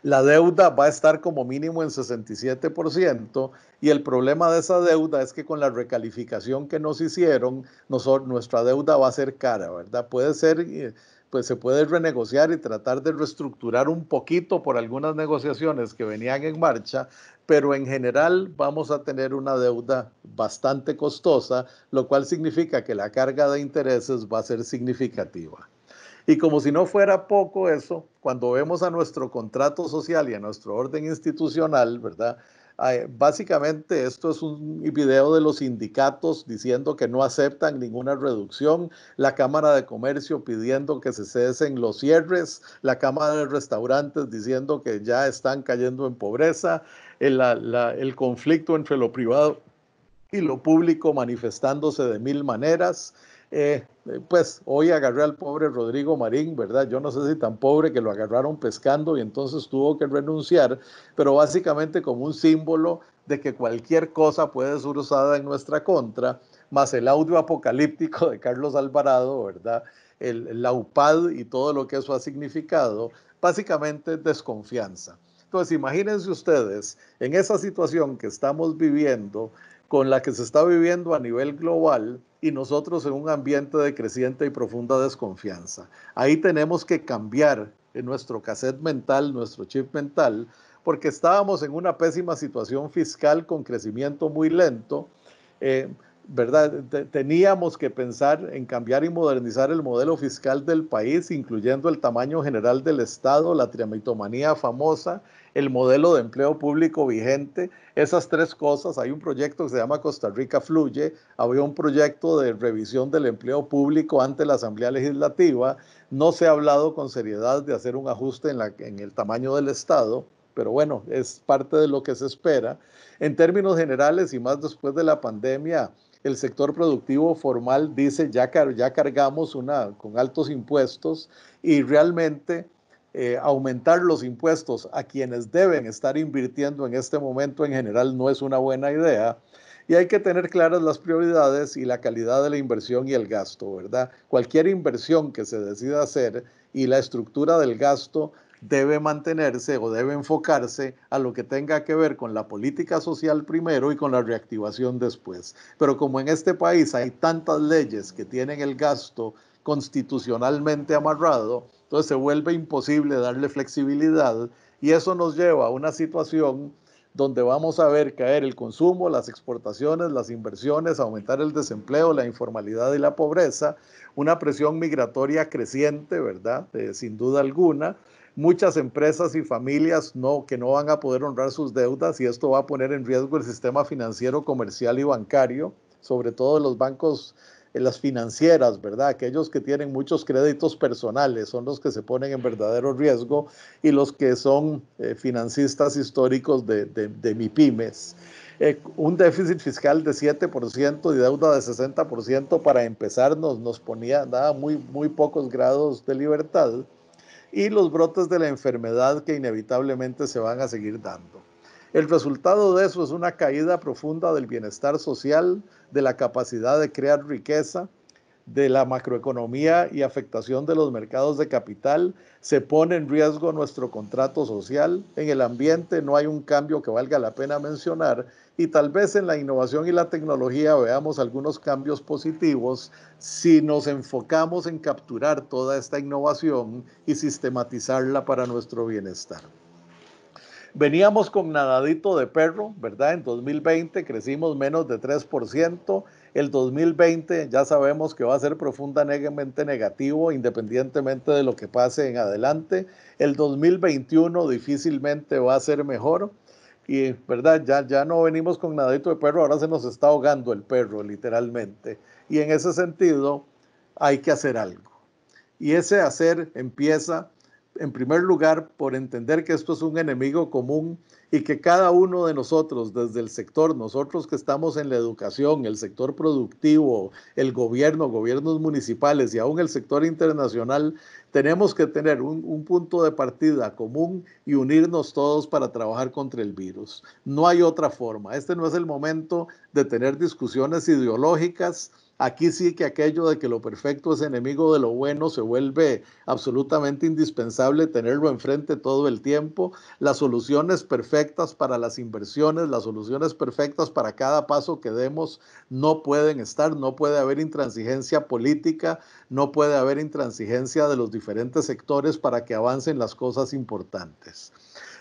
la deuda va a estar como mínimo en 67% y el problema de esa deuda es que con la recalificación que nos hicieron, nuestra deuda va a ser cara, ¿verdad? Puede ser, eh, pues se puede renegociar y tratar de reestructurar un poquito por algunas negociaciones que venían en marcha, pero en general vamos a tener una deuda bastante costosa, lo cual significa que la carga de intereses va a ser significativa. Y como si no fuera poco eso, cuando vemos a nuestro contrato social y a nuestro orden institucional, ¿verdad? Básicamente esto es un video de los sindicatos diciendo que no aceptan ninguna reducción, la Cámara de Comercio pidiendo que se cesen los cierres, la Cámara de Restaurantes diciendo que ya están cayendo en pobreza, el, el conflicto entre lo privado y lo público manifestándose de mil maneras, eh, eh, pues hoy agarré al pobre Rodrigo Marín, ¿verdad? Yo no sé si tan pobre que lo agarraron pescando y entonces tuvo que renunciar, pero básicamente como un símbolo de que cualquier cosa puede ser usada en nuestra contra, más el audio apocalíptico de Carlos Alvarado, ¿verdad? El, la UPAD y todo lo que eso ha significado, básicamente desconfianza. Entonces, imagínense ustedes en esa situación que estamos viviendo, con la que se está viviendo a nivel global, y nosotros en un ambiente de creciente y profunda desconfianza. Ahí tenemos que cambiar en nuestro cassette mental, nuestro chip mental, porque estábamos en una pésima situación fiscal con crecimiento muy lento. Eh, ¿verdad? Teníamos que pensar en cambiar y modernizar el modelo fiscal del país, incluyendo el tamaño general del Estado, la triamitomanía famosa, el modelo de empleo público vigente, esas tres cosas. Hay un proyecto que se llama Costa Rica Fluye, había un proyecto de revisión del empleo público ante la Asamblea Legislativa, no se ha hablado con seriedad de hacer un ajuste en, la, en el tamaño del Estado pero bueno, es parte de lo que se espera. En términos generales, y más después de la pandemia, el sector productivo formal dice ya, ya cargamos una, con altos impuestos y realmente eh, aumentar los impuestos a quienes deben estar invirtiendo en este momento en general no es una buena idea. Y hay que tener claras las prioridades y la calidad de la inversión y el gasto, ¿verdad? Cualquier inversión que se decida hacer y la estructura del gasto debe mantenerse o debe enfocarse a lo que tenga que ver con la política social primero y con la reactivación después. Pero como en este país hay tantas leyes que tienen el gasto constitucionalmente amarrado, entonces se vuelve imposible darle flexibilidad y eso nos lleva a una situación donde vamos a ver caer el consumo, las exportaciones, las inversiones, aumentar el desempleo, la informalidad y la pobreza, una presión migratoria creciente, ¿verdad? Eh, sin duda alguna, muchas empresas y familias no, que no van a poder honrar sus deudas y esto va a poner en riesgo el sistema financiero, comercial y bancario, sobre todo los bancos, eh, las financieras, ¿verdad? Aquellos que tienen muchos créditos personales son los que se ponen en verdadero riesgo y los que son eh, financistas históricos de, de, MIPIMES. Eh, un déficit fiscal de 7% y deuda de 60% para empezar nos, nos ponía, daba muy, muy pocos grados de libertad y los brotes de la enfermedad que inevitablemente se van a seguir dando. El resultado de eso es una caída profunda del bienestar social, de la capacidad de crear riqueza, de la macroeconomía y afectación de los mercados de capital, se pone en riesgo nuestro contrato social, en el ambiente no hay un cambio que valga la pena mencionar y tal vez en la innovación y la tecnología veamos algunos cambios positivos si nos enfocamos en capturar toda esta innovación y sistematizarla para nuestro bienestar. Veníamos con nadadito de perro, ¿verdad? En 2020 crecimos menos de 3%. El 2020 ya sabemos que va a ser profundamente negativo independientemente de lo que pase en adelante. El 2021 difícilmente va a ser mejor y verdad ya ya no venimos con nadito de perro ahora se nos está ahogando el perro literalmente y en ese sentido hay que hacer algo y ese hacer empieza en primer lugar por entender que esto es un enemigo común y que cada uno de nosotros desde el sector nosotros que estamos en la educación el sector productivo el gobierno gobiernos municipales y aún el sector internacional tenemos que tener un, punto de partida común y unirnos todos para trabajar contra el virus. No hay otra forma. Este no es el momento de tener discusiones ideológicas Aquí sí que aquello de que lo perfecto es enemigo de lo bueno se vuelve absolutamente indispensable tenerlo enfrente todo el tiempo. Las soluciones perfectas para las inversiones, las soluciones perfectas para cada paso que demos no pueden estar, no puede haber intransigencia política, no puede haber intransigencia de los diferentes sectores para que avancen las cosas importantes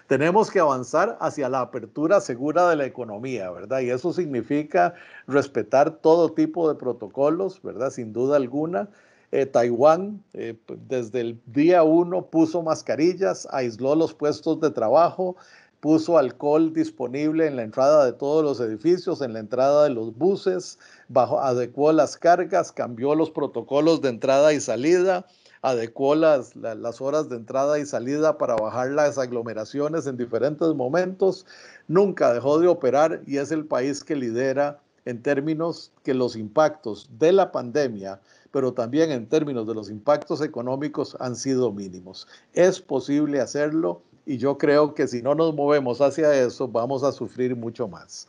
tenemos que avanzar hacia la apertura segura de la economía, ¿verdad? Y eso significa respetar todo tipo de protocolos, ¿verdad? Sin duda alguna. Eh, Taiwán eh, desde el día uno puso mascarillas, aisló los puestos de trabajo, puso alcohol disponible en la entrada de todos los edificios, en la entrada de los buses, adecuó las cargas, cambió los protocolos de entrada y salida, adecuó las, horas de entrada y salida para bajar las aglomeraciones en diferentes momentos, nunca dejó de operar y es el país que lidera en términos que los impactos de la pandemia, pero también en términos de los impactos económicos han sido mínimos. Es posible hacerlo y yo creo que si no nos movemos hacia eso vamos a sufrir mucho más.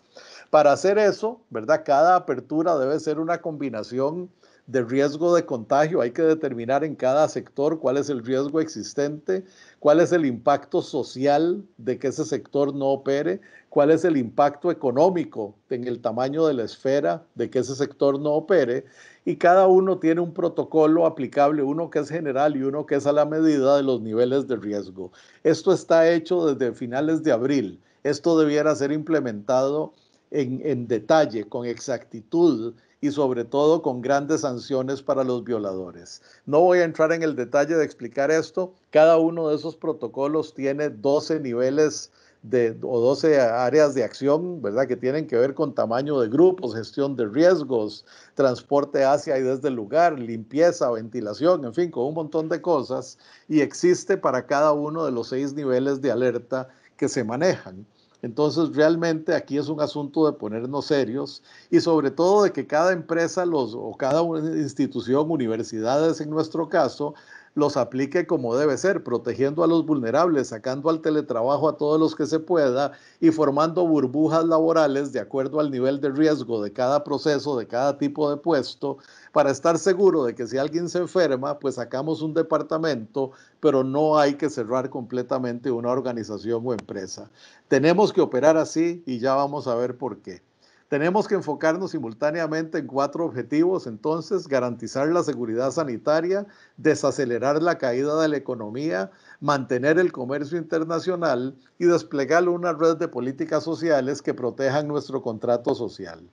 Para hacer eso, ¿verdad? Cada apertura debe ser una combinación de riesgo de contagio. Hay que determinar en cada sector cuál es el riesgo existente, cuál es el impacto social de que ese sector no opere, cuál es el impacto económico en el tamaño de la esfera de que ese sector no opere. Y cada uno tiene un protocolo aplicable, uno que es general y uno que es a la medida de los niveles de riesgo. Esto está hecho desde finales de abril. Esto debiera ser implementado en, en detalle, con exactitud y sobre todo con grandes sanciones para los violadores. No voy a entrar en el detalle de explicar esto. Cada uno de esos protocolos tiene 12 niveles de, o 12 áreas de acción, ¿verdad? Que tienen que ver con tamaño de grupos, gestión de riesgos, transporte hacia y desde el lugar, limpieza, ventilación, en fin, con un montón de cosas. Y existe para cada uno de los seis niveles de alerta que se manejan. Entonces, realmente aquí es un asunto de ponernos serios y sobre todo de que cada empresa o cada institución, universidades en nuestro caso, los aplique como debe ser, protegiendo a los vulnerables, sacando al teletrabajo a todos los que se pueda y formando burbujas laborales de acuerdo al nivel de riesgo de cada proceso, de cada tipo de puesto, para estar seguro de que si alguien se enferma, pues sacamos un departamento, pero no hay que cerrar completamente una organización o empresa. Tenemos que operar así y ya vamos a ver por qué. Tenemos que enfocarnos simultáneamente en cuatro objetivos, entonces, garantizar la seguridad sanitaria, desacelerar la caída de la economía, mantener el comercio internacional y desplegar una red de políticas sociales que protejan nuestro contrato social.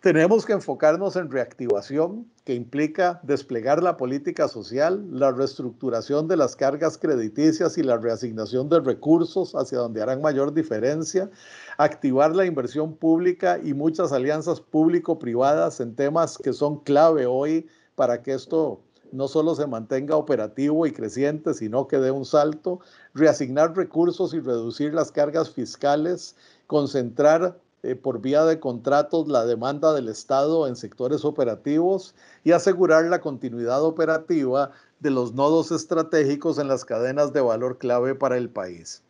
Tenemos que enfocarnos en reactivación, que implica desplegar la política social, la reestructuración de las cargas crediticias y la reasignación de recursos hacia donde harán mayor diferencia, activar la inversión pública y muchas alianzas público-privadas en temas que son clave hoy para que esto no solo se mantenga operativo y creciente, sino que dé un salto, reasignar recursos y reducir las cargas fiscales concentrar eh, por vía de contratos la demanda del Estado en sectores operativos y asegurar la continuidad operativa de los nodos estratégicos en las cadenas de valor clave para el país.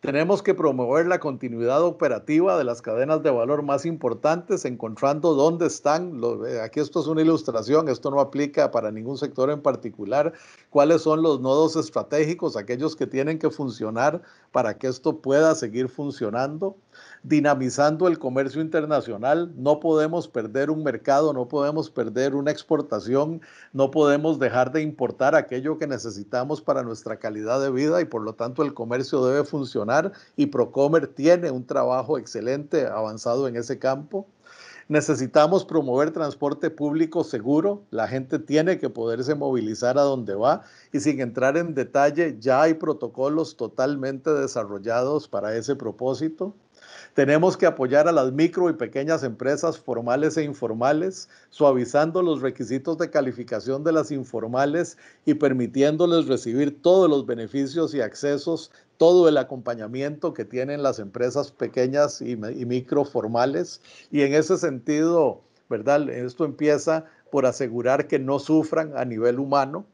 Tenemos que promover la continuidad operativa de las cadenas de valor más importantes, encontrando dónde están. Eh, aquí esto es una ilustración, esto no aplica para ningún sector en particular. ¿Cuáles son los nodos estratégicos, aquellos que tienen que funcionar para que esto pueda seguir funcionando? dinamizando el comercio internacional. No podemos perder un mercado, no podemos perder una exportación, no podemos dejar de importar aquello que necesitamos para nuestra calidad de vida y por lo tanto el comercio debe funcionar y Procomer tiene un trabajo excelente avanzado en ese campo. Necesitamos promover transporte público seguro. La gente tiene que poderse movilizar a donde va. Y sin entrar en detalle, ya hay protocolos totalmente desarrollados para ese propósito. Tenemos que apoyar a las micro y pequeñas empresas formales e informales, suavizando los requisitos de calificación de las informales y permitiéndoles recibir todos los beneficios y accesos, todo el acompañamiento que tienen las empresas pequeñas y, y micro formales. Y en ese sentido, ¿verdad? Esto empieza por asegurar que no sufran a nivel humano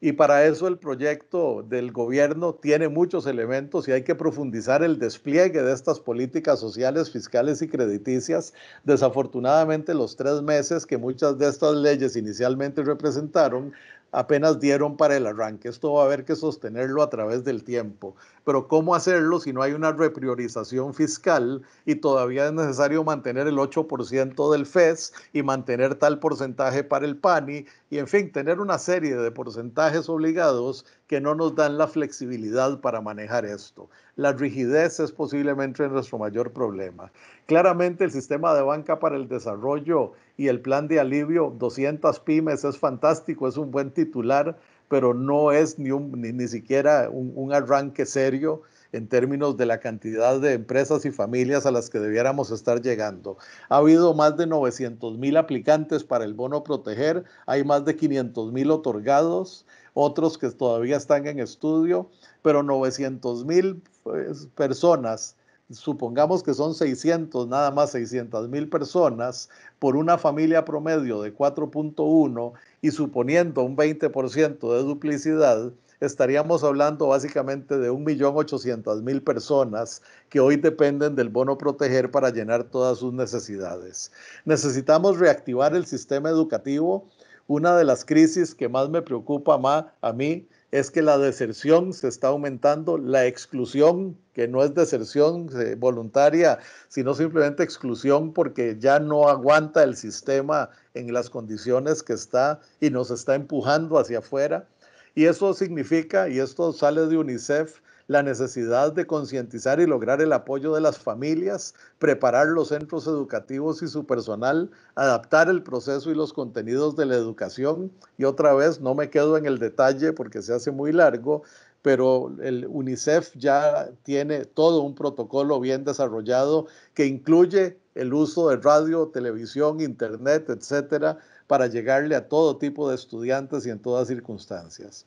y para eso el proyecto del gobierno tiene muchos elementos y hay que profundizar el despliegue de estas políticas sociales, fiscales y crediticias. Desafortunadamente, los tres meses que muchas de estas leyes inicialmente representaron apenas dieron para el arranque. Esto va a haber que sostenerlo a través del tiempo pero ¿cómo hacerlo si no hay una repriorización fiscal y todavía es necesario mantener el 8% del FES y mantener tal porcentaje para el PANI y, en fin, tener una serie de porcentajes obligados que no nos dan la flexibilidad para manejar esto? La rigidez es posiblemente nuestro mayor problema. Claramente el sistema de banca para el desarrollo y el plan de alivio 200 pymes es fantástico, es un buen titular, pero no es ni, ni, siquiera un, arranque serio en términos de la cantidad de empresas y familias a las que debiéramos estar llegando. Ha habido más de 900 mil aplicantes para el bono proteger, hay más de 500 mil otorgados, otros que todavía están en estudio, pero 900 mil pues, personas supongamos que son 600, nada más 600 mil personas, por una familia promedio de 4.1 y suponiendo un 20% de duplicidad, estaríamos hablando básicamente de 1.800.000 personas que hoy dependen del bono proteger para llenar todas sus necesidades. Necesitamos reactivar el sistema educativo. Una de las crisis que más me preocupa a mí es que la deserción se está aumentando, la exclusión, que no es deserción eh, voluntaria, sino simplemente exclusión porque ya no aguanta el sistema en las condiciones que está y nos está empujando hacia afuera. Y eso significa, y esto sale de UNICEF, la necesidad de concientizar y lograr el apoyo de las familias, preparar los centros educativos y su personal, adaptar el proceso y los contenidos de la educación. Y otra vez, no me quedo en el detalle porque se hace muy largo, pero el UNICEF ya tiene todo un protocolo bien desarrollado que incluye el uso de radio, televisión, internet, etcétera, para llegarle a todo tipo de estudiantes y en todas circunstancias.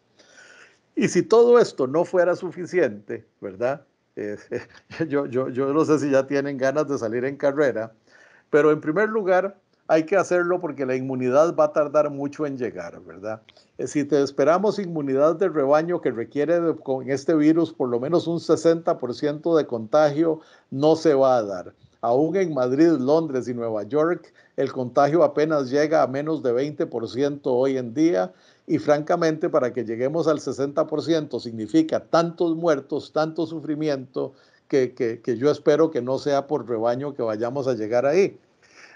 Y si todo esto no fuera suficiente, ¿verdad? Eh, yo, no sé si ya tienen ganas de salir en carrera, pero en primer lugar hay que hacerlo porque la inmunidad va a tardar mucho en llegar, ¿verdad? Eh, si te esperamos inmunidad de rebaño que requiere con este virus por lo menos un 60% de contagio, no se va a dar. Aún en Madrid, Londres y Nueva York, el contagio apenas llega a menos de 20% hoy en día y francamente para que lleguemos al 60% significa tantos muertos, tanto sufrimiento, que, yo espero que no sea por rebaño que vayamos a llegar ahí.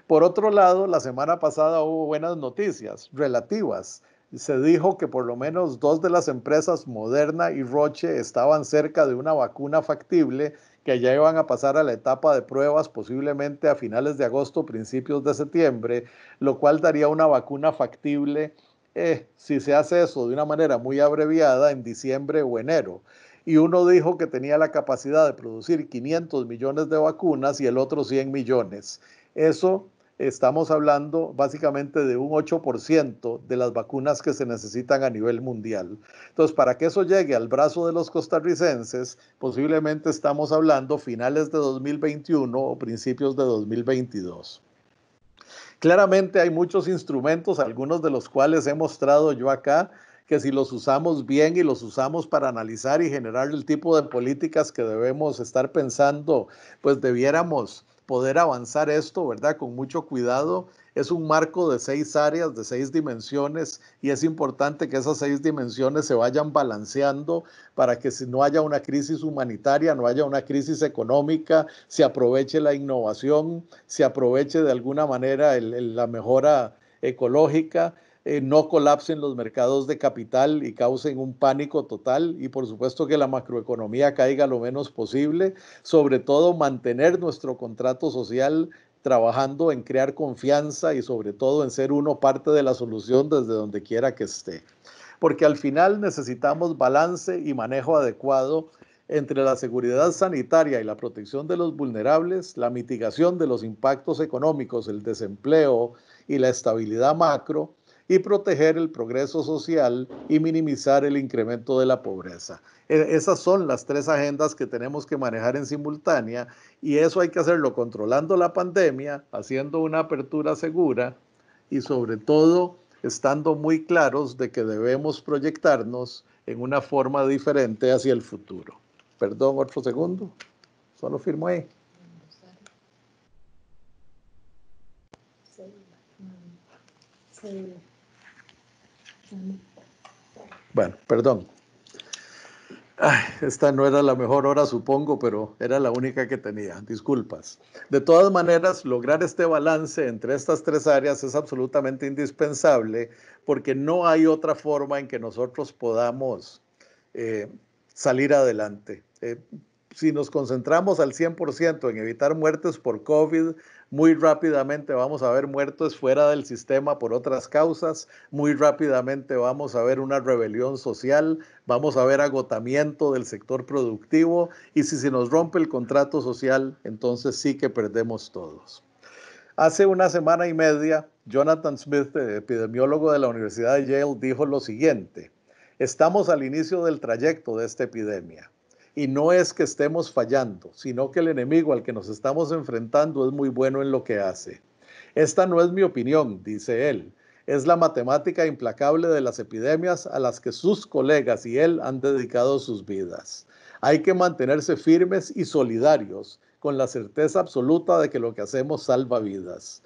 Por otro lado, la semana pasada hubo buenas noticias relativas. Se dijo que por lo menos dos de las empresas Moderna y Roche estaban cerca de una vacuna factible que ya iban a pasar a la etapa de pruebas posiblemente a finales de agosto, principios de septiembre, lo cual daría una vacuna factible eh, si se hace eso de una manera muy abreviada en diciembre o enero. Y uno dijo que tenía la capacidad de producir 500 millones de vacunas y el otro 100 millones. Eso estamos hablando básicamente de un 8% de las vacunas que se necesitan a nivel mundial. Entonces, para que eso llegue al brazo de los costarricenses, posiblemente estamos hablando finales de 2021 o principios de 2022. Claramente hay muchos instrumentos, algunos de los cuales he mostrado yo acá, que si los usamos bien y los usamos para analizar y generar el tipo de políticas que debemos estar pensando, pues debiéramos poder avanzar esto, ¿verdad? Con mucho cuidado. Es un marco de seis áreas, de seis dimensiones, y es importante que esas seis dimensiones se vayan balanceando para que si no haya una crisis humanitaria, no haya una crisis económica, se aproveche la innovación, se aproveche de alguna manera la mejora ecológica eh, no colapsen los mercados de capital y causen un pánico total y por supuesto que la macroeconomía caiga lo menos posible, sobre todo mantener nuestro contrato social trabajando en crear confianza y sobre todo en ser uno parte de la solución desde donde quiera que esté. Porque al final necesitamos balance y manejo adecuado entre la seguridad sanitaria y la protección de los vulnerables, la mitigación de los impactos económicos, el desempleo y la estabilidad macro, y proteger el progreso social y minimizar el incremento de la pobreza. E, esas son las tres agendas que tenemos que manejar en simultánea y eso hay que hacerlo controlando la pandemia, haciendo una apertura segura y sobre todo estando muy claros de que debemos proyectarnos en una forma diferente hacia el futuro. Perdón, otro segundo. Solo firmo ahí. Bueno, perdón. esta no era la mejor hora, supongo, pero era la única que tenía. Disculpas. De todas maneras, lograr este balance entre estas tres áreas es absolutamente indispensable porque no hay otra forma en que nosotros podamos eh, salir adelante. Eh, si nos concentramos al 100% en evitar muertes por COVID, muy rápidamente vamos a ver muertos fuera del sistema por otras causas, muy rápidamente vamos a ver una rebelión social, vamos a ver agotamiento del sector productivo y si se nos rompe el contrato social, entonces sí que perdemos todos. Hace una semana y media, Jonathan Smith, eh, epidemiólogo de la Universidad de Yale, dijo lo siguiente, estamos al inicio del trayecto de esta epidemia. Y no es que estemos fallando, sino que el enemigo al que nos estamos enfrentando es muy bueno en lo que hace. Esta no es mi opinión, dice él. Es la matemática implacable de las epidemias a las que sus colegas y él han dedicado sus vidas. Hay que mantenerse firmes y solidarios con la certeza absoluta de que lo que hacemos salva vidas.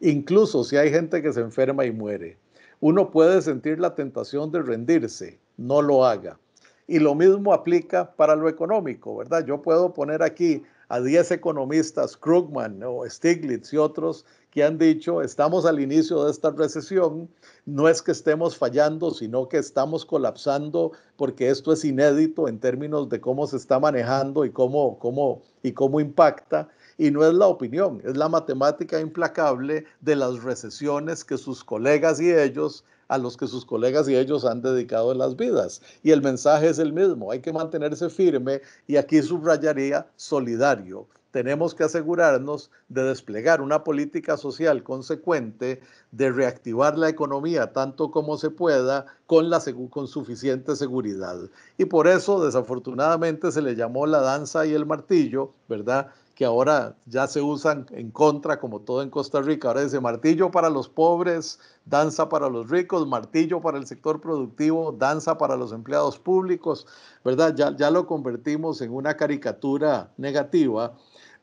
Incluso si hay gente que se enferma y muere, uno puede sentir la tentación de rendirse, no lo haga. Y lo mismo aplica para lo económico, ¿verdad? Yo puedo poner aquí a 10 economistas, Krugman o Stiglitz y otros, que han dicho, estamos al inicio de esta recesión, no es que estemos fallando, sino que estamos colapsando porque esto es inédito en términos de cómo se está manejando y cómo, cómo, y cómo impacta. Y no es la opinión, es la matemática implacable de las recesiones que sus colegas y ellos a los que sus colegas y ellos han dedicado las vidas. Y el mensaje es el mismo, hay que mantenerse firme y aquí subrayaría solidario. Tenemos que asegurarnos de desplegar una política social consecuente, de reactivar la economía tanto como se pueda con, la, con suficiente seguridad. Y por eso, desafortunadamente, se le llamó la danza y el martillo, ¿verdad? que ahora ya se usan en contra, como todo en Costa Rica. Ahora dice martillo para los pobres, danza para los ricos, martillo para el sector productivo, danza para los empleados públicos, ¿verdad? Ya, ya lo convertimos en una caricatura negativa,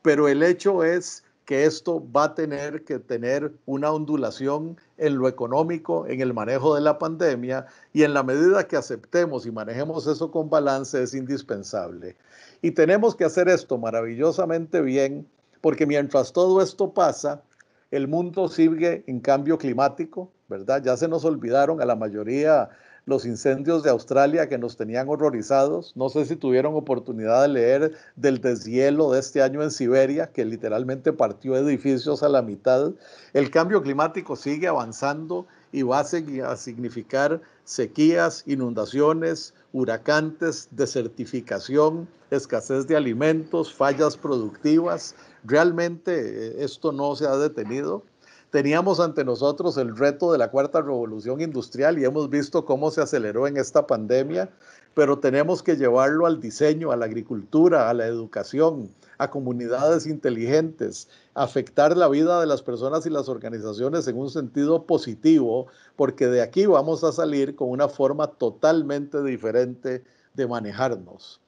pero el hecho es que esto va a tener que tener una ondulación en lo económico, en el manejo de la pandemia y en la medida que aceptemos y manejemos eso con balance es indispensable. Y tenemos que hacer esto maravillosamente bien porque mientras todo esto pasa, el mundo sigue en cambio climático, ¿verdad? Ya se nos olvidaron a la mayoría los incendios de Australia que nos tenían horrorizados. No sé si tuvieron oportunidad de leer del deshielo de este año en Siberia, que literalmente partió edificios a la mitad. El cambio climático sigue avanzando y va a significar sequías, inundaciones, huracanes, desertificación, escasez de alimentos, fallas productivas. Realmente eh, esto no se ha detenido teníamos ante nosotros el reto de la cuarta revolución industrial y hemos visto cómo se aceleró en esta pandemia, pero tenemos que llevarlo al diseño, a la agricultura, a la educación, a comunidades inteligentes, afectar la vida de las personas y las organizaciones en un sentido positivo, porque de aquí vamos a salir con una forma totalmente diferente de manejarnos.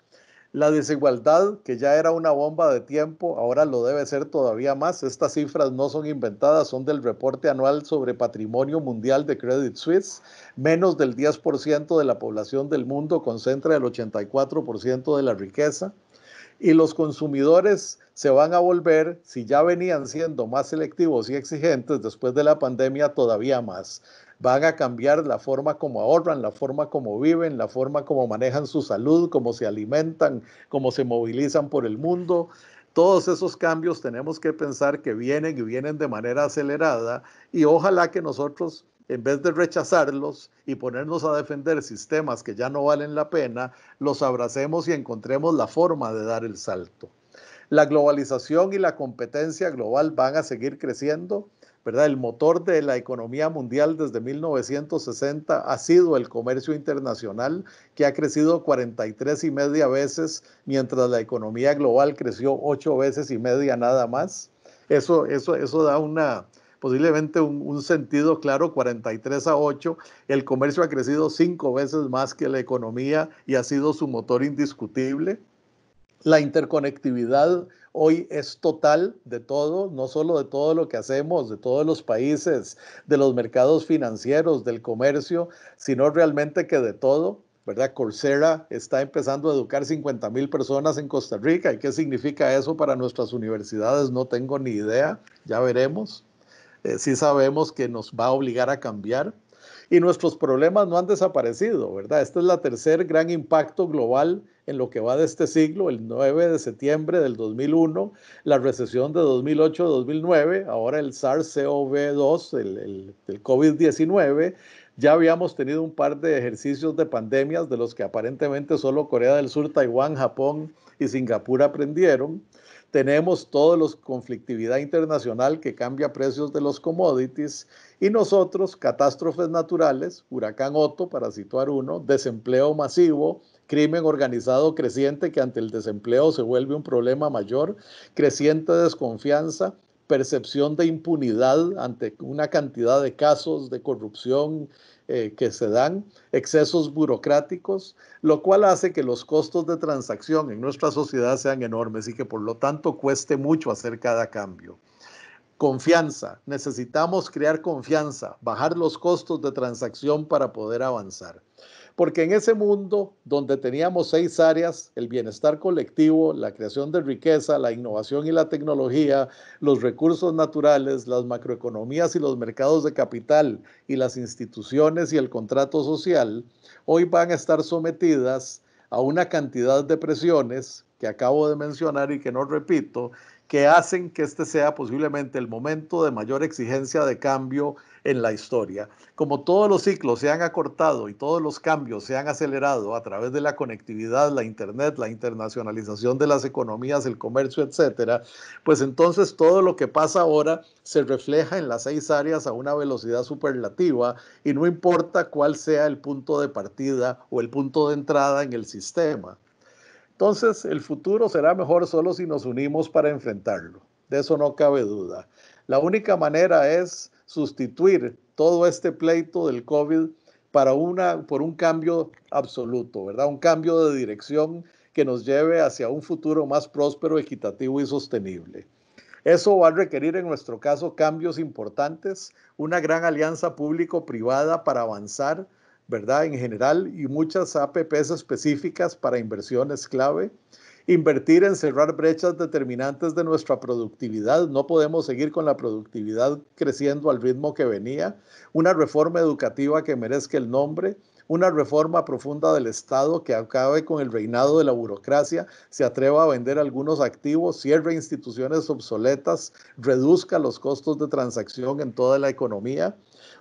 La desigualdad, que ya era una bomba de tiempo, ahora lo debe ser todavía más. Estas cifras no son inventadas, son del reporte anual sobre patrimonio mundial de Credit Suisse. Menos del 10% de la población del mundo concentra el 84% de la riqueza. Y los consumidores se van a volver, si ya venían siendo más selectivos y exigentes después de la pandemia, todavía más van a cambiar la forma como ahorran, la forma como viven, la forma como manejan su salud, cómo se alimentan, cómo se movilizan por el mundo. Todos esos cambios tenemos que pensar que vienen y vienen de manera acelerada y ojalá que nosotros en vez de rechazarlos y ponernos a defender sistemas que ya no valen la pena, los abracemos y encontremos la forma de dar el salto. La globalización y la competencia global van a seguir creciendo ¿verdad? El motor de la economía mundial desde 1960 ha sido el comercio internacional, que ha crecido 43 y media veces, mientras la economía global creció 8 veces y media nada más. Eso, eso, eso da una, posiblemente un, sentido claro, 43 a 8. El comercio ha crecido cinco veces más que la economía y ha sido su motor indiscutible. La interconectividad hoy es total de todo, no solo de todo lo que hacemos, de todos los países, de los mercados financieros, del comercio, sino realmente que de todo. ¿verdad? Coursera está empezando a educar 50 mil personas en Costa Rica. ¿Y qué significa eso para nuestras universidades? No tengo ni idea, ya veremos. Eh, sí sabemos que nos va a obligar a cambiar, y nuestros problemas no han desaparecido, ¿verdad? Este es el tercer gran impacto global en lo que va de este siglo, el 9 de septiembre del 2001, la recesión de 2008-2009, ahora el SARS-CoV-2, el, el, COVID-19, ya habíamos tenido un par de ejercicios de pandemias de los que aparentemente solo Corea del Sur, Taiwán, Japón y Singapur aprendieron tenemos todos los conflictividad internacional que cambia precios de los commodities y nosotros catástrofes naturales, huracán Otto para situar uno, desempleo masivo, crimen organizado creciente que ante el desempleo se vuelve un problema mayor, creciente desconfianza, percepción de impunidad ante una cantidad de casos de corrupción eh, que se dan, excesos burocráticos, lo cual hace que los costos de transacción en nuestra sociedad sean enormes y que por lo tanto cueste mucho hacer cada cambio. Confianza. Necesitamos crear confianza, bajar los costos de transacción para poder avanzar. Porque en ese mundo donde teníamos seis áreas, el bienestar colectivo, la creación de riqueza, la innovación y la tecnología, los recursos naturales, las macroeconomías y los mercados de capital y las instituciones y el contrato social, hoy van a estar sometidas a una cantidad de presiones que acabo de mencionar y que no repito, que hacen que este sea posiblemente el momento de mayor exigencia de cambio en la historia. Como todos los ciclos se han acortado y todos los cambios se han acelerado a través de la conectividad, la Internet, la internacionalización de las economías, el comercio, etcétera, pues entonces todo lo que pasa ahora se refleja en las seis áreas a una velocidad superlativa y no importa cuál sea el punto de partida o el punto de entrada en el sistema. Entonces, el futuro será mejor solo si nos unimos para enfrentarlo. De eso no cabe duda. La única manera es sustituir todo este pleito del COVID para una, por un cambio absoluto, ¿verdad? Un cambio de dirección que nos lleve hacia un futuro más próspero, equitativo y sostenible. Eso va a requerir en nuestro caso cambios importantes, una gran alianza público-privada para avanzar, ¿verdad? En general y muchas APPs específicas para inversiones clave invertir en cerrar brechas determinantes de nuestra productividad. No podemos seguir con la productividad creciendo al ritmo que venía. Una reforma educativa que merezca el nombre. Una reforma profunda del Estado que acabe con el reinado de la burocracia, se atreva a vender algunos activos, cierre instituciones obsoletas, reduzca los costos de transacción en toda la economía.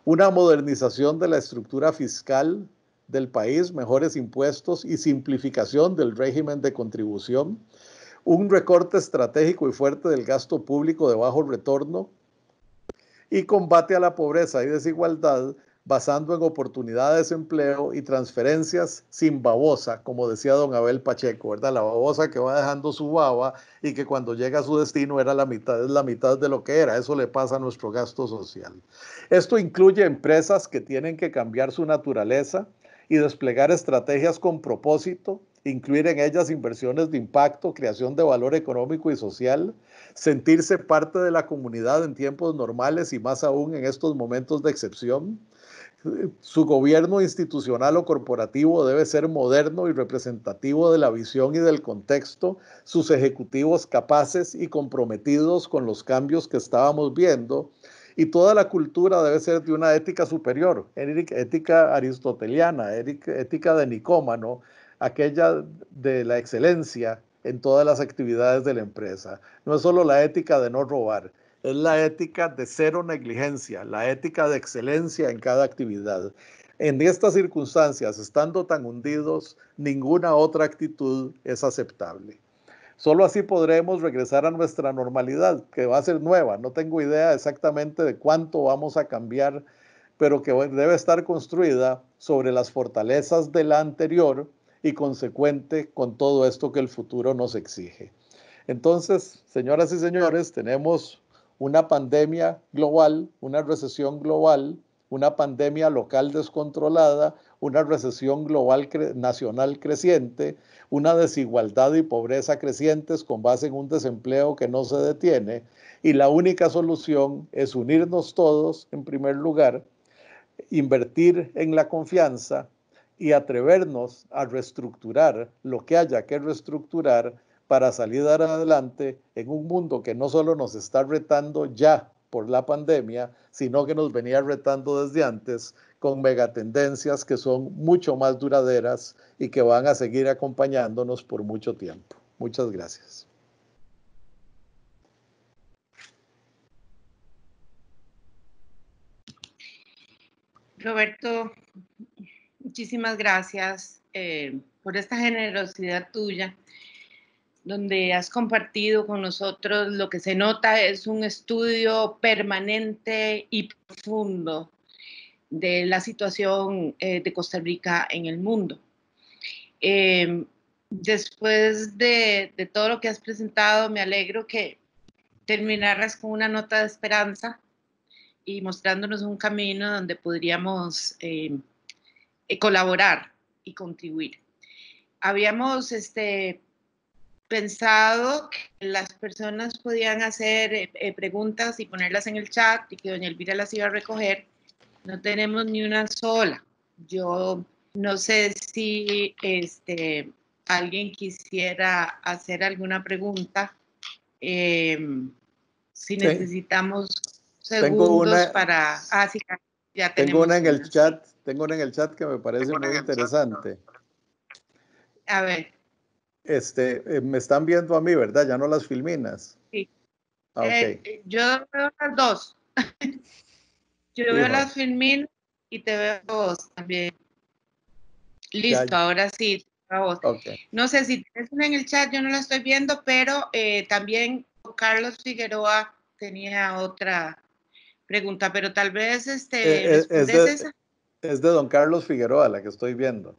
Una modernización de la estructura fiscal, del país, mejores impuestos y simplificación del régimen de contribución, un recorte estratégico y fuerte del gasto público de bajo retorno y combate a la pobreza y desigualdad basando en oportunidades de empleo y transferencias sin babosa, como decía don Abel Pacheco, ¿verdad? La babosa que va dejando su baba y que cuando llega a su destino era la mitad, es la mitad de lo que era. Eso le pasa a nuestro gasto social. Esto incluye empresas que tienen que cambiar su naturaleza, y desplegar estrategias con propósito, incluir en ellas inversiones de impacto, creación de valor económico y social, sentirse parte de la comunidad en tiempos normales y más aún en estos momentos de excepción. Su gobierno institucional o corporativo debe ser moderno y representativo de la visión y del contexto, sus ejecutivos capaces y comprometidos con los cambios que estábamos viendo y toda la cultura debe ser de una ética superior, ética aristoteliana, ética de Nicómano, aquella de la excelencia en todas las actividades de la empresa. No es solo la ética de no robar, es la ética de cero negligencia, la ética de excelencia en cada actividad. En estas circunstancias, estando tan hundidos, ninguna otra actitud es aceptable. Solo así podremos regresar a nuestra normalidad, que va a ser nueva. No tengo idea exactamente de cuánto vamos a cambiar, pero que debe estar construida sobre las fortalezas de la anterior y consecuente con todo esto que el futuro nos exige. Entonces, señoras y señores, tenemos una pandemia global, una recesión global, una pandemia local descontrolada, una recesión global nacional creciente, una desigualdad y pobreza crecientes con base en un desempleo que no se detiene. Y la única solución es unirnos todos, en primer lugar, invertir en la confianza y atrevernos a reestructurar lo que haya que reestructurar para salir adelante en un mundo que no solo nos está retando ya por la pandemia, sino que nos venía retando desde antes, con megatendencias que son mucho más duraderas y que van a seguir acompañándonos por mucho tiempo. Muchas gracias. Roberto, muchísimas gracias eh, por esta generosidad tuya, donde has compartido con nosotros lo que se nota es un estudio permanente y profundo de la situación eh, de Costa Rica en el mundo. Em, después de, todo lo que has presentado, me alegro que terminaras con una nota de esperanza y mostrándonos un camino donde podríamos em, eh, colaborar y contribuir. Habíamos este, pensado que las personas podían hacer eh, preguntas y ponerlas en el chat y que doña Elvira las iba a recoger, no tenemos ni una sola. Yo no sé si este, alguien quisiera hacer alguna pregunta. Em, si necesitamos segundos para... Ah, sí, ya tengo una en el chat, tengo una en el chat que me parece muy interesante. A ver. Este, eh, me están viendo a mí, ¿verdad? Ya no las filminas. Sí. Ah, eh, yo veo las dos. Yo veo las filmin y te veo vos también. Listo, ahora sí, a vos. No sé si tienes en el chat, yo no la estoy viendo, pero eh, también Carlos Figueroa tenía otra pregunta, pero tal vez este, eh, eh, es, de, esa? es, de, don Carlos Figueroa la que estoy viendo.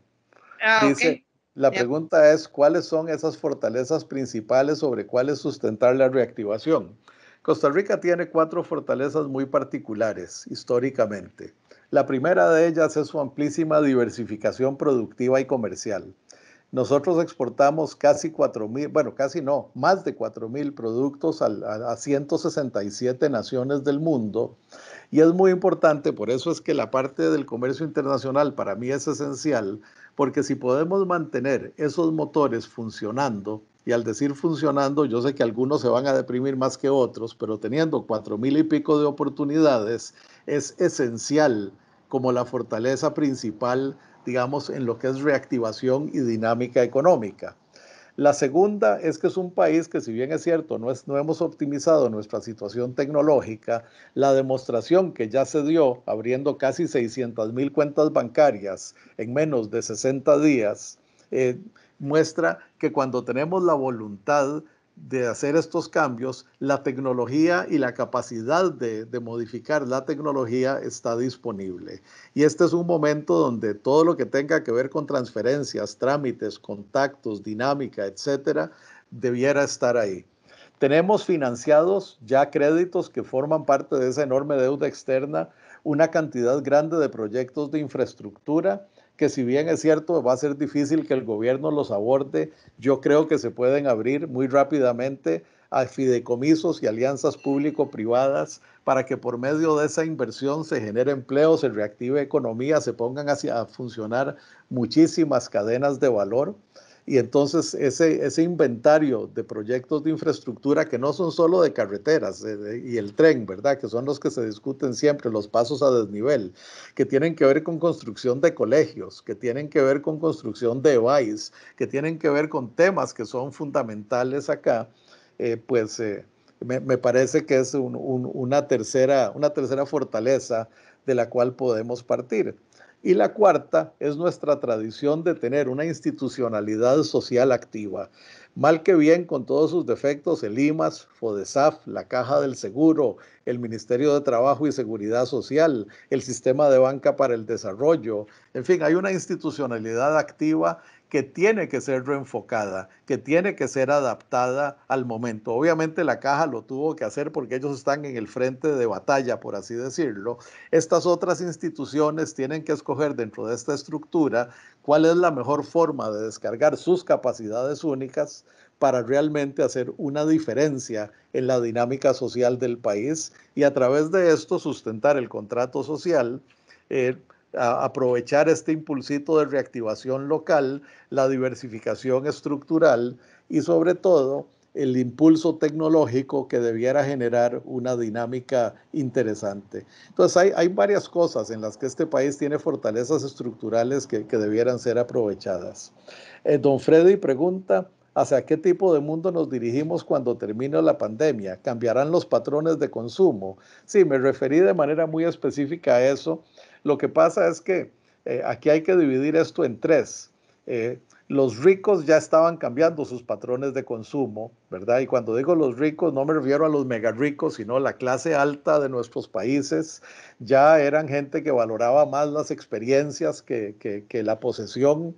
Ah, Dice, la pregunta es, ¿cuáles son esas fortalezas principales sobre cuáles sustentar la reactivación? Costa Rica tiene cuatro fortalezas muy particulares históricamente. La primera de ellas es su amplísima diversificación productiva y comercial. Nosotros exportamos casi 4.000, bueno, casi no, más de 4.000 mil productos a, a 167 naciones del mundo. Y es muy importante, por eso es que la parte del comercio internacional para mí es esencial, porque si podemos mantener esos motores funcionando, y al decir funcionando, yo sé que algunos se van a deprimir más que otros, pero teniendo cuatro mil y pico de oportunidades, es esencial como la fortaleza principal, digamos, en lo que es reactivación y dinámica económica. La segunda es que es un país que si bien es cierto, no, es, no hemos optimizado nuestra situación tecnológica, la demostración que ya se dio abriendo casi 600 mil cuentas bancarias en menos de 60 días, eh, muestra que cuando tenemos la voluntad de hacer estos cambios, la tecnología y la capacidad de, modificar la tecnología está disponible. Y este es un momento donde todo lo que tenga que ver con transferencias, trámites, contactos, dinámica, etcétera, debiera estar ahí. Tenemos financiados ya créditos que forman parte de esa enorme deuda externa, una cantidad grande de proyectos de infraestructura que si bien es cierto, va a ser difícil que el gobierno los aborde, yo creo que se pueden abrir muy rápidamente a fideicomisos y alianzas público-privadas para que por medio de esa inversión se genere empleo, se reactive economía, se pongan hacia, a funcionar muchísimas cadenas de valor. Y entonces ese, inventario de proyectos de infraestructura que no son solo de carreteras eh, y el tren, ¿verdad? Que son los que se discuten siempre, los pasos a desnivel, que tienen que ver con construcción de colegios, que tienen que ver con construcción de EVAIS, que tienen que ver con temas que son fundamentales acá, eh, pues eh, me, parece que es una, tercera, una tercera fortaleza de la cual podemos partir. Y la cuarta es nuestra tradición de tener una institucionalidad social activa. Mal que bien, con todos sus defectos, el IMAS, FODESAF, la Caja del Seguro, el Ministerio de Trabajo y Seguridad Social, el Sistema de Banca para el Desarrollo, en fin, hay una institucionalidad activa que tiene que ser reenfocada, que tiene que ser adaptada al momento. Obviamente la caja lo tuvo que hacer porque ellos están en el frente de batalla, por así decirlo. Estas otras instituciones tienen que escoger dentro de esta estructura cuál es la mejor forma de descargar sus capacidades únicas para realmente hacer una diferencia en la dinámica social del país y a través de esto sustentar el contrato social. Eh, aprovechar este impulsito de reactivación local, la diversificación estructural y sobre todo el impulso tecnológico que debiera generar una dinámica interesante. Entonces hay, varias cosas en las que este país tiene fortalezas estructurales que, debieran ser aprovechadas. Eh, don Freddy pregunta, ¿hacia qué tipo de mundo nos dirigimos cuando termine la pandemia? ¿Cambiarán los patrones de consumo? Sí, me referí de manera muy específica a eso lo que pasa es que eh, aquí hay que dividir esto en tres. Eh, los ricos ya estaban cambiando sus patrones de consumo, ¿verdad? Y cuando digo los ricos, no me refiero a los mega ricos, sino la clase alta de nuestros países. Ya eran gente que valoraba más las experiencias que la posesión.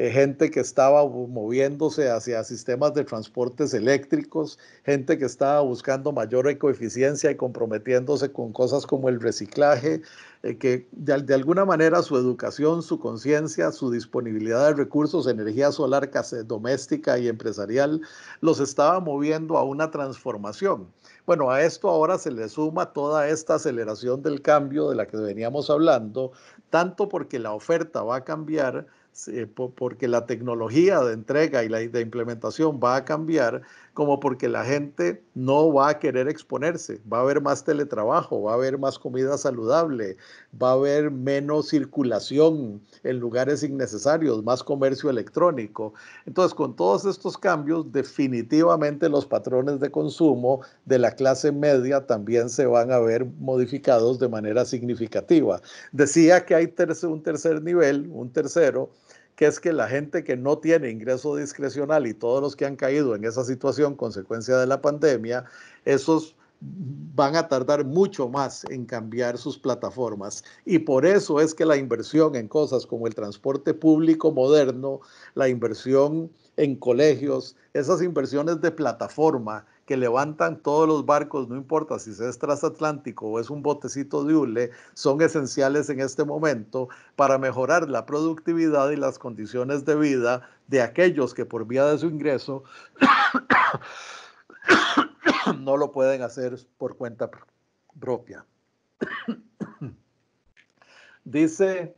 Eh, gente que estaba moviéndose hacia sistemas de transportes eléctricos, gente que estaba buscando mayor ecoeficiencia y comprometiéndose con cosas como el reciclaje, eh, que de, de, alguna manera su educación, su conciencia, su disponibilidad de recursos, energía solar eh, doméstica y empresarial, los estaba moviendo a una transformación. Bueno, a esto ahora se le suma toda esta aceleración del cambio de la que veníamos hablando, tanto porque la oferta va a cambiar, eh, porque la tecnología de entrega y la de implementación va a cambiar, como porque la gente no va a querer exponerse, va a haber más teletrabajo, va a haber más comida saludable, va a haber menos circulación en lugares innecesarios, más comercio electrónico. Entonces, con todos estos cambios, definitivamente los patrones de consumo de la clase media también se van a ver modificados de manera significativa. Decía que hay un tercer nivel, un tercero, que es que la gente que no tiene ingreso discrecional y todos los que han caído en esa situación consecuencia de la pandemia, esos van a tardar mucho más en cambiar sus plataformas. Y por eso es que la inversión en cosas como el transporte público moderno, la inversión en colegios, esas inversiones de plataforma que levantan todos los barcos, no importa si es transatlántico o es un botecito de hule, son esenciales en este momento para mejorar la productividad y las condiciones de vida de aquellos que por vía de su ingreso no lo pueden hacer por cuenta propia. Dice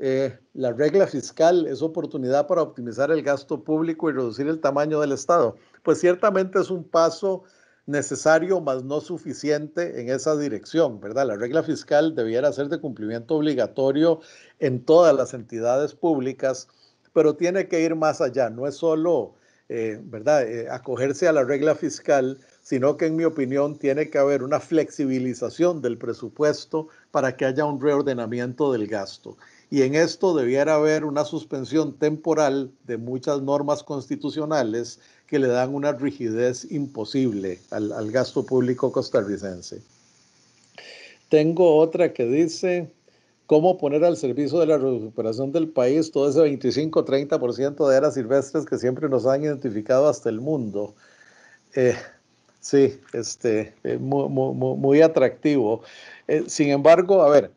eh, la regla fiscal es oportunidad para optimizar el gasto público y reducir el tamaño del Estado pues ciertamente es un paso necesario, mas no suficiente en esa dirección, ¿verdad? La regla fiscal debiera ser de cumplimiento obligatorio en todas las entidades públicas, pero tiene que ir más allá, no es solo, eh, ¿verdad?, eh, acogerse a la regla fiscal, sino que en mi opinión tiene que haber una flexibilización del presupuesto para que haya un reordenamiento del gasto y en esto debiera haber una suspensión temporal de muchas normas constitucionales que le dan una rigidez imposible al, al gasto público costarricense. Tengo otra que dice, ¿cómo poner al servicio de la recuperación del país todo ese 25-30% de eras silvestres que siempre nos han identificado hasta el mundo? Eh, sí, este, eh, muy, muy, atractivo. Eh, sin embargo, a ver,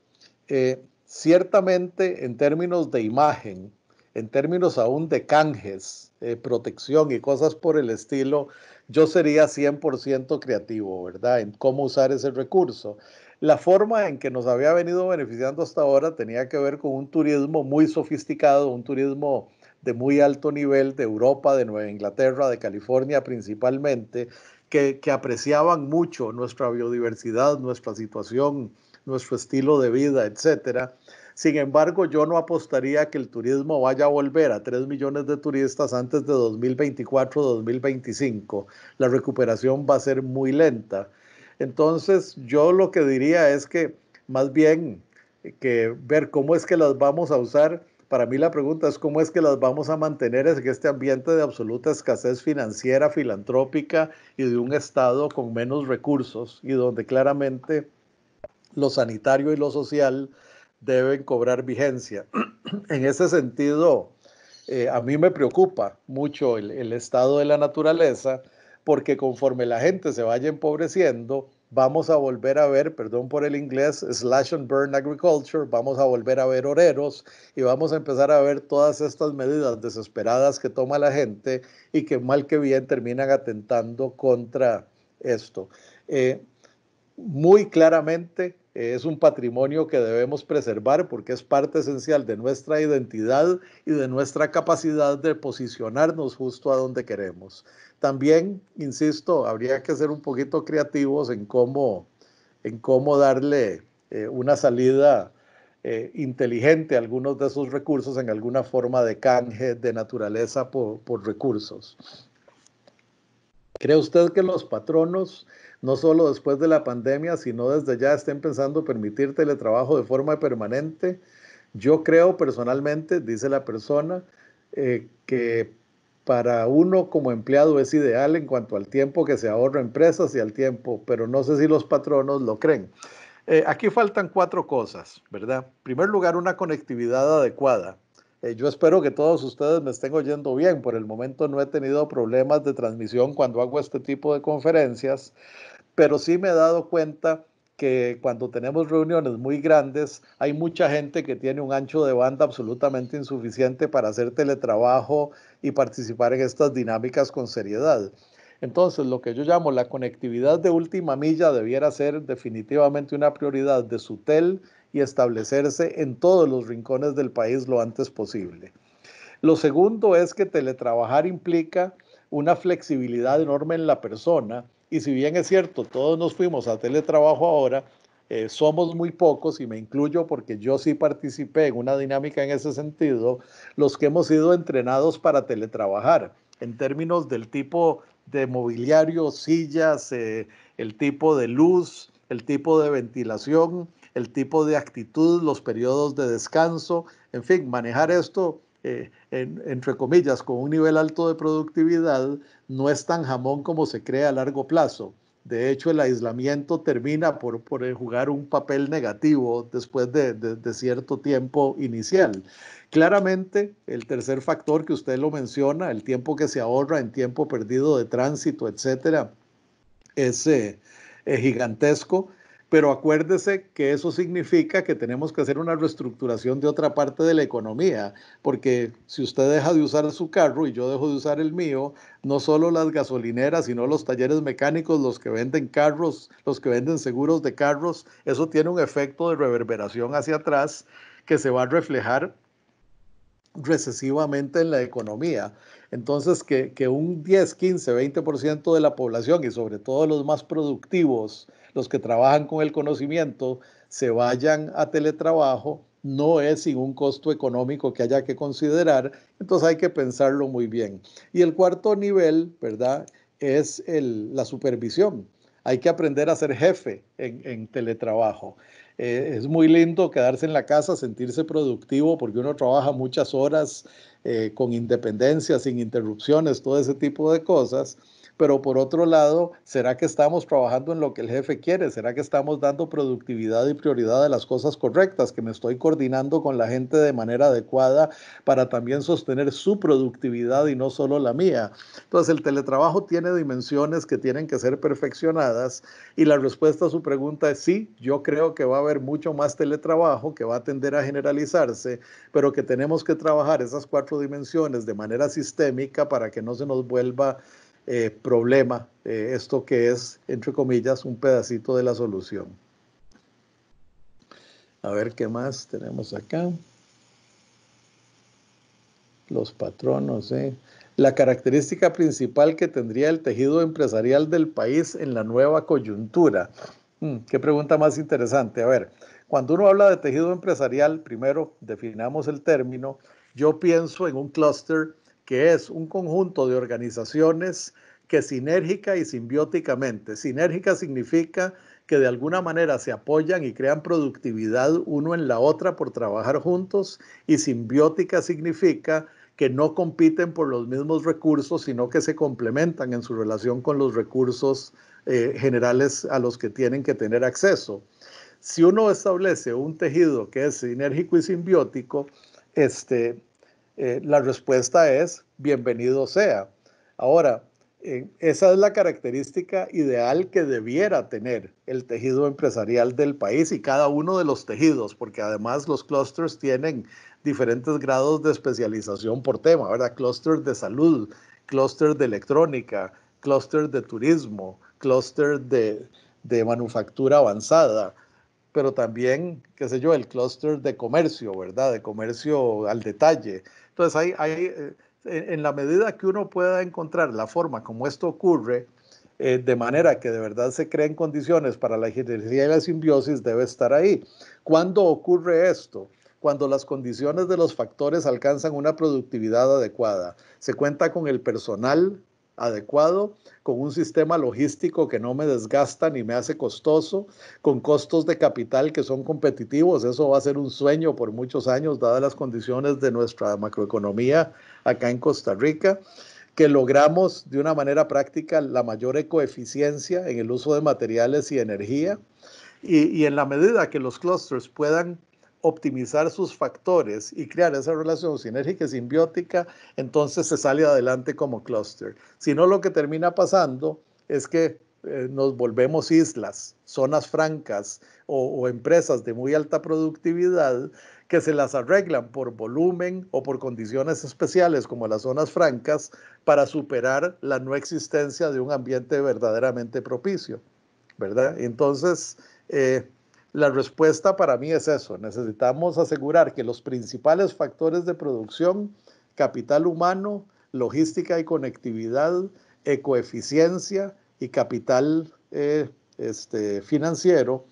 ciertamente en términos de imagen, en términos aún de canjes, eh, protección y cosas por el estilo, yo sería 100% creativo, ¿verdad? En cómo usar ese recurso. La forma en que nos había venido beneficiando hasta ahora tenía que ver con un turismo muy sofisticado, un turismo de muy alto nivel de Europa, de Nueva Inglaterra, de California principalmente, que, que apreciaban mucho nuestra biodiversidad, nuestra situación nuestro estilo de vida, etcétera. Sin embargo, yo no apostaría que el turismo vaya a volver a 3 millones de turistas antes de 2024-2025. La recuperación va a ser muy lenta. Entonces, yo lo que diría es que más bien que ver cómo es que las vamos a usar. Para mí la pregunta es cómo es que las vamos a mantener en este ambiente de absoluta escasez financiera, filantrópica y de un Estado con menos recursos y donde claramente lo sanitario y lo social deben cobrar vigencia. en ese sentido, eh, a mí me preocupa mucho el, estado de la naturaleza, porque conforme la gente se vaya empobreciendo, vamos a volver a ver, perdón por el inglés, slash and burn agriculture, vamos a volver a ver oreros y vamos a empezar a ver todas estas medidas desesperadas que toma la gente y que mal que bien terminan atentando contra esto. Eh, muy claramente es un patrimonio que debemos preservar porque es parte esencial de nuestra identidad y de nuestra capacidad de posicionarnos justo a donde queremos. También, insisto, habría que ser un poquito creativos en cómo, en cómo darle eh, una salida eh, inteligente a algunos de esos recursos en alguna forma de canje de naturaleza por, por recursos. ¿Cree usted que los patronos no solo después de la pandemia, sino desde ya estén pensando permitir teletrabajo de forma permanente. Yo creo personalmente, dice la persona, eh, que para uno como empleado es ideal en cuanto al tiempo que se ahorra empresas y al tiempo, pero no sé si los patronos lo creen. Eh, aquí faltan cuatro cosas, ¿verdad? En primer lugar, una conectividad adecuada. Eh, yo espero que todos ustedes me estén oyendo bien. Por el momento no he tenido problemas de transmisión cuando hago este tipo de conferencias pero sí me he dado cuenta que cuando tenemos reuniones muy grandes, hay mucha gente que tiene un ancho de banda absolutamente insuficiente para hacer teletrabajo y participar en estas dinámicas con seriedad. Entonces, lo que yo llamo la conectividad de última milla debiera ser definitivamente una prioridad de su SUTEL y establecerse en todos los rincones del país lo antes posible. Lo segundo es que teletrabajar implica una flexibilidad enorme en la persona y si bien es cierto, todos nos fuimos a teletrabajo ahora, eh, somos muy pocos, y me incluyo porque yo sí participé en una dinámica en ese sentido, los que hemos sido entrenados para teletrabajar, en términos del tipo de mobiliario, sillas, eh, el tipo de luz, el tipo de ventilación, el tipo de actitud, los periodos de descanso, en fin, manejar esto eh, entre comillas, con un nivel alto de productividad, no es tan jamón como se cree a largo plazo. De hecho, el aislamiento termina por, jugar un papel negativo después de, cierto tiempo inicial. Claramente, el tercer factor que usted lo menciona, el tiempo que se ahorra en tiempo perdido de tránsito, etcétera, es eh, eh, gigantesco pero acuérdese que eso significa que tenemos que hacer una reestructuración de otra parte de la economía, porque si usted deja de usar su carro y yo dejo de usar el mío, no solo las gasolineras, sino los talleres mecánicos, los que venden carros, los que venden seguros de carros, eso tiene un efecto de reverberación hacia atrás que se va a reflejar recesivamente en la economía. Entonces, que, un 10, 15, 20% de la población y sobre todo los más productivos, los que trabajan con el conocimiento, se vayan a teletrabajo, no es sin un costo económico que haya que considerar, entonces hay que pensarlo muy bien. Y el cuarto nivel, ¿verdad? Es la supervisión. Hay que aprender a ser jefe en teletrabajo. Eh, es muy lindo quedarse en la casa, sentirse productivo, porque uno trabaja muchas horas eh, con independencia, sin interrupciones, todo ese tipo de cosas pero por otro lado, ¿será que estamos trabajando en lo que el jefe quiere? ¿Será que estamos dando productividad y prioridad a las cosas correctas? ¿Que me estoy coordinando con la gente de manera adecuada para también sostener su productividad y no solo la mía? Entonces, el teletrabajo tiene dimensiones que tienen que ser perfeccionadas y la respuesta a su pregunta es sí, yo creo que va a haber mucho más teletrabajo que va a tender a generalizarse, pero que tenemos que trabajar esas cuatro dimensiones de manera sistémica para que no se nos vuelva eh, problema, eh, esto que es, entre comillas, un pedacito de la solución. A ver qué más tenemos acá. Los patronos. Eh. La característica principal que tendría el tejido empresarial del país en la nueva coyuntura. Hmm, qué pregunta más interesante. A ver, cuando uno habla de tejido empresarial, primero definamos el término. Yo pienso en un clúster que es un conjunto de organizaciones que sinérgica y simbióticamente, sinérgica significa que de alguna manera se apoyan y crean productividad uno en la otra por trabajar juntos y simbiótica significa que no compiten por los mismos recursos, sino que se complementan en su relación con los recursos eh, generales a los que tienen que tener acceso. Si uno establece un tejido que es sinérgico y simbiótico, este, eh, la respuesta es bienvenido sea. Ahora, eh, esa es la característica ideal que debiera tener el tejido empresarial del país y cada uno de los tejidos, porque además los clusters tienen diferentes grados de especialización por tema, ¿verdad? Clusters de salud, clusters de electrónica, clusters de turismo, clusters de manufactura avanzada, pero también, qué sé yo, el clúster de comercio, ¿verdad? De comercio al detalle. Entonces, hay, hay, eh, en la medida que uno pueda encontrar la forma como esto ocurre, eh, de manera que de verdad se creen condiciones para la jerarquía y la simbiosis, debe estar ahí. ¿Cuándo ocurre esto? Cuando las condiciones de los factores alcanzan una productividad adecuada. Se cuenta con el personal adecuado, con un sistema logístico que no me desgasta ni me hace costoso, con costos de capital que son competitivos. Eso va a ser un sueño por muchos años, dadas las condiciones de nuestra macroeconomía acá en Costa Rica, que logramos de una manera práctica la mayor ecoeficiencia en el uso de materiales y energía. Y, en la medida que los clusters puedan optimizar sus factores y crear esa relación sinérgica y simbiótica, entonces se sale adelante como clúster. Si no, lo que termina pasando es que eh, nos volvemos islas, zonas francas o, empresas de muy alta productividad que se las arreglan por volumen o por condiciones especiales como las zonas francas para superar la no existencia de un ambiente verdaderamente propicio, ¿verdad? Entonces, eh, la respuesta para mí es eso. Necesitamos asegurar que los principales factores de producción, capital humano, logística y conectividad, ecoeficiencia y capital eh, este, financiero,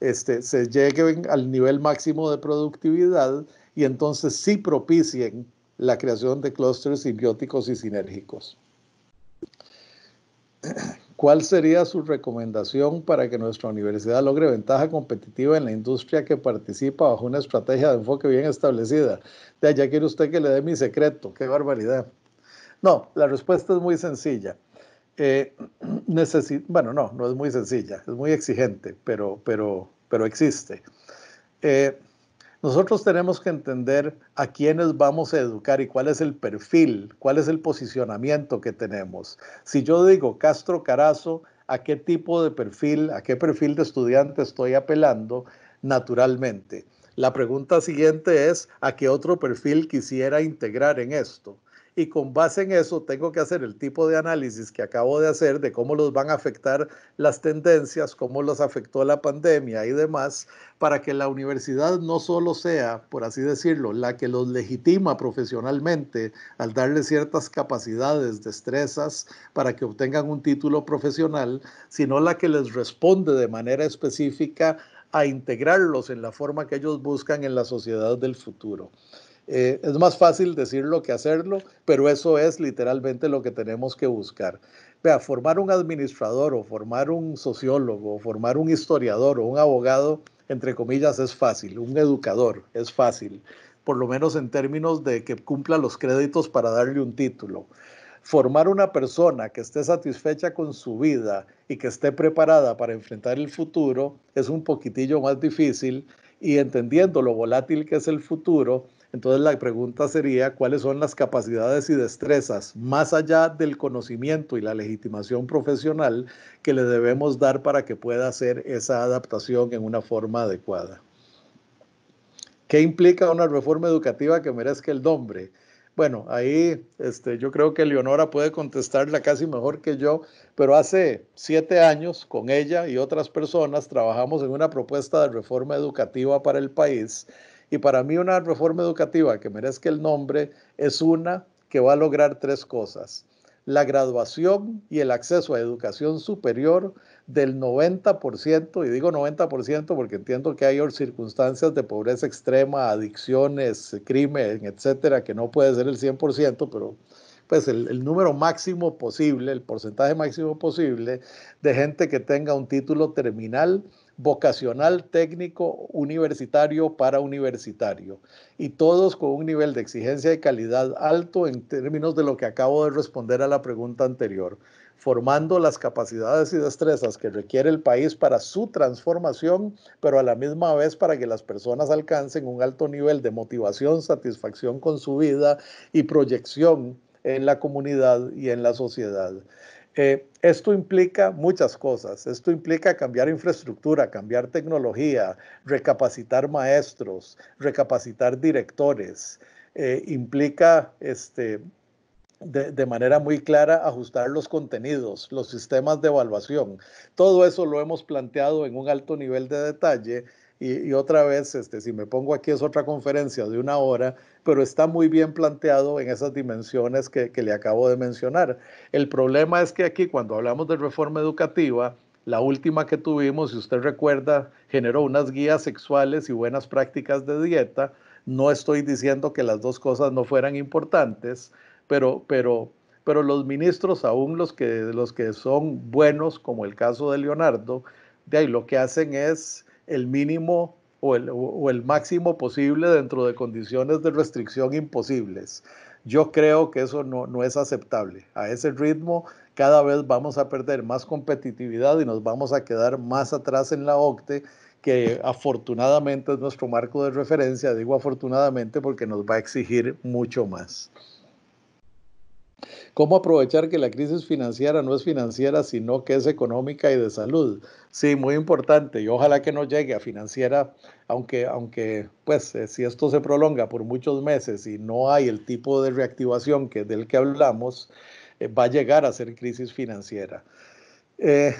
este, se lleguen al nivel máximo de productividad y entonces sí propicien la creación de clústeres simbióticos y sinérgicos. ¿cuál sería su recomendación para que nuestra universidad logre ventaja competitiva en la industria que participa bajo una estrategia de enfoque bien establecida? De allá quiere usted que le dé mi secreto, qué barbaridad. No, la respuesta es muy sencilla. Eh, bueno, no, no es muy sencilla, es muy exigente, pero, pero, pero existe. Eh, nosotros tenemos que entender a quiénes vamos a educar y cuál es el perfil, cuál es el posicionamiento que tenemos. Si yo digo Castro Carazo, ¿a qué tipo de perfil, a qué perfil de estudiante estoy apelando? Naturalmente. La pregunta siguiente es, ¿a qué otro perfil quisiera integrar en esto? y con base en eso tengo que hacer el tipo de análisis que acabo de hacer de cómo los van a afectar las tendencias, cómo los afectó la pandemia y demás, para que la universidad no solo sea, por así decirlo, la que los legitima profesionalmente al darle ciertas capacidades, destrezas, para que obtengan un título profesional, sino la que les responde de manera específica a integrarlos en la forma que ellos buscan en la sociedad del futuro. Eh, es más fácil decirlo que hacerlo, pero eso es literalmente lo que tenemos que buscar. Vea, formar un administrador o formar un sociólogo formar un historiador o un abogado, entre comillas, es fácil. Un educador es fácil, por lo menos en términos de que cumpla los créditos para darle un título formar una persona que esté satisfecha con su vida y que esté preparada para enfrentar el futuro es un poquitillo más difícil y entendiendo lo volátil que es el futuro, entonces la pregunta sería, ¿cuáles son las capacidades y destrezas, más allá del conocimiento y la legitimación profesional, que le debemos dar para que pueda hacer esa adaptación en una forma adecuada? ¿Qué implica una reforma educativa que merezca el nombre? Bueno, ahí este, yo creo que Leonora puede contestarla casi mejor que yo, pero hace siete años con ella y otras personas trabajamos en una propuesta de reforma educativa para el país y para mí una reforma educativa que merezca el nombre es una que va a lograr tres cosas. La graduación y el acceso a educación superior del 90%, y digo 90% porque entiendo que hay circunstancias de pobreza extrema, adicciones, crimen, etcétera, que no puede ser el 100%, pero pues el, el, número máximo posible, el porcentaje máximo posible de gente que tenga un título terminal vocacional, técnico, universitario para universitario. Y todos con un nivel de exigencia y calidad alto en términos de lo que acabo de responder a la pregunta anterior, formando las capacidades y destrezas que requiere el país para su transformación, pero a la misma vez para que las personas alcancen un alto nivel de motivación, satisfacción con su vida y proyección en la comunidad y en la sociedad. Eh, esto implica muchas cosas. Esto implica cambiar infraestructura, cambiar tecnología, recapacitar maestros, recapacitar directores. Eh, implica este, de, manera muy clara ajustar los contenidos, los sistemas de evaluación. Todo eso lo hemos planteado en un alto nivel de detalle y, otra vez, este, si me pongo aquí es otra conferencia de una hora, pero está muy bien planteado en esas dimensiones que, le acabo de mencionar. El problema es que aquí cuando hablamos de reforma educativa, la última que tuvimos, si usted recuerda, generó unas guías sexuales y buenas prácticas de dieta. No estoy diciendo que las dos cosas no fueran importantes, pero, pero, pero los ministros, aún los que, los que son buenos, como el caso de Leonardo, de ahí lo que hacen es el mínimo o el, máximo posible dentro de condiciones de restricción imposibles. Yo creo que eso no, no, es aceptable. A ese ritmo cada vez vamos a perder más competitividad y nos vamos a quedar más atrás en la OCTE, que afortunadamente es nuestro marco de referencia. Digo afortunadamente porque nos va a exigir mucho más. ¿Cómo aprovechar que la crisis financiera no es financiera, sino que es económica y de salud? Sí, muy importante. Y ojalá que no llegue a financiera, aunque, aunque pues, eh, si esto se prolonga por muchos meses y no hay el tipo de reactivación que del que hablamos, eh, va a llegar a ser crisis financiera. Eh,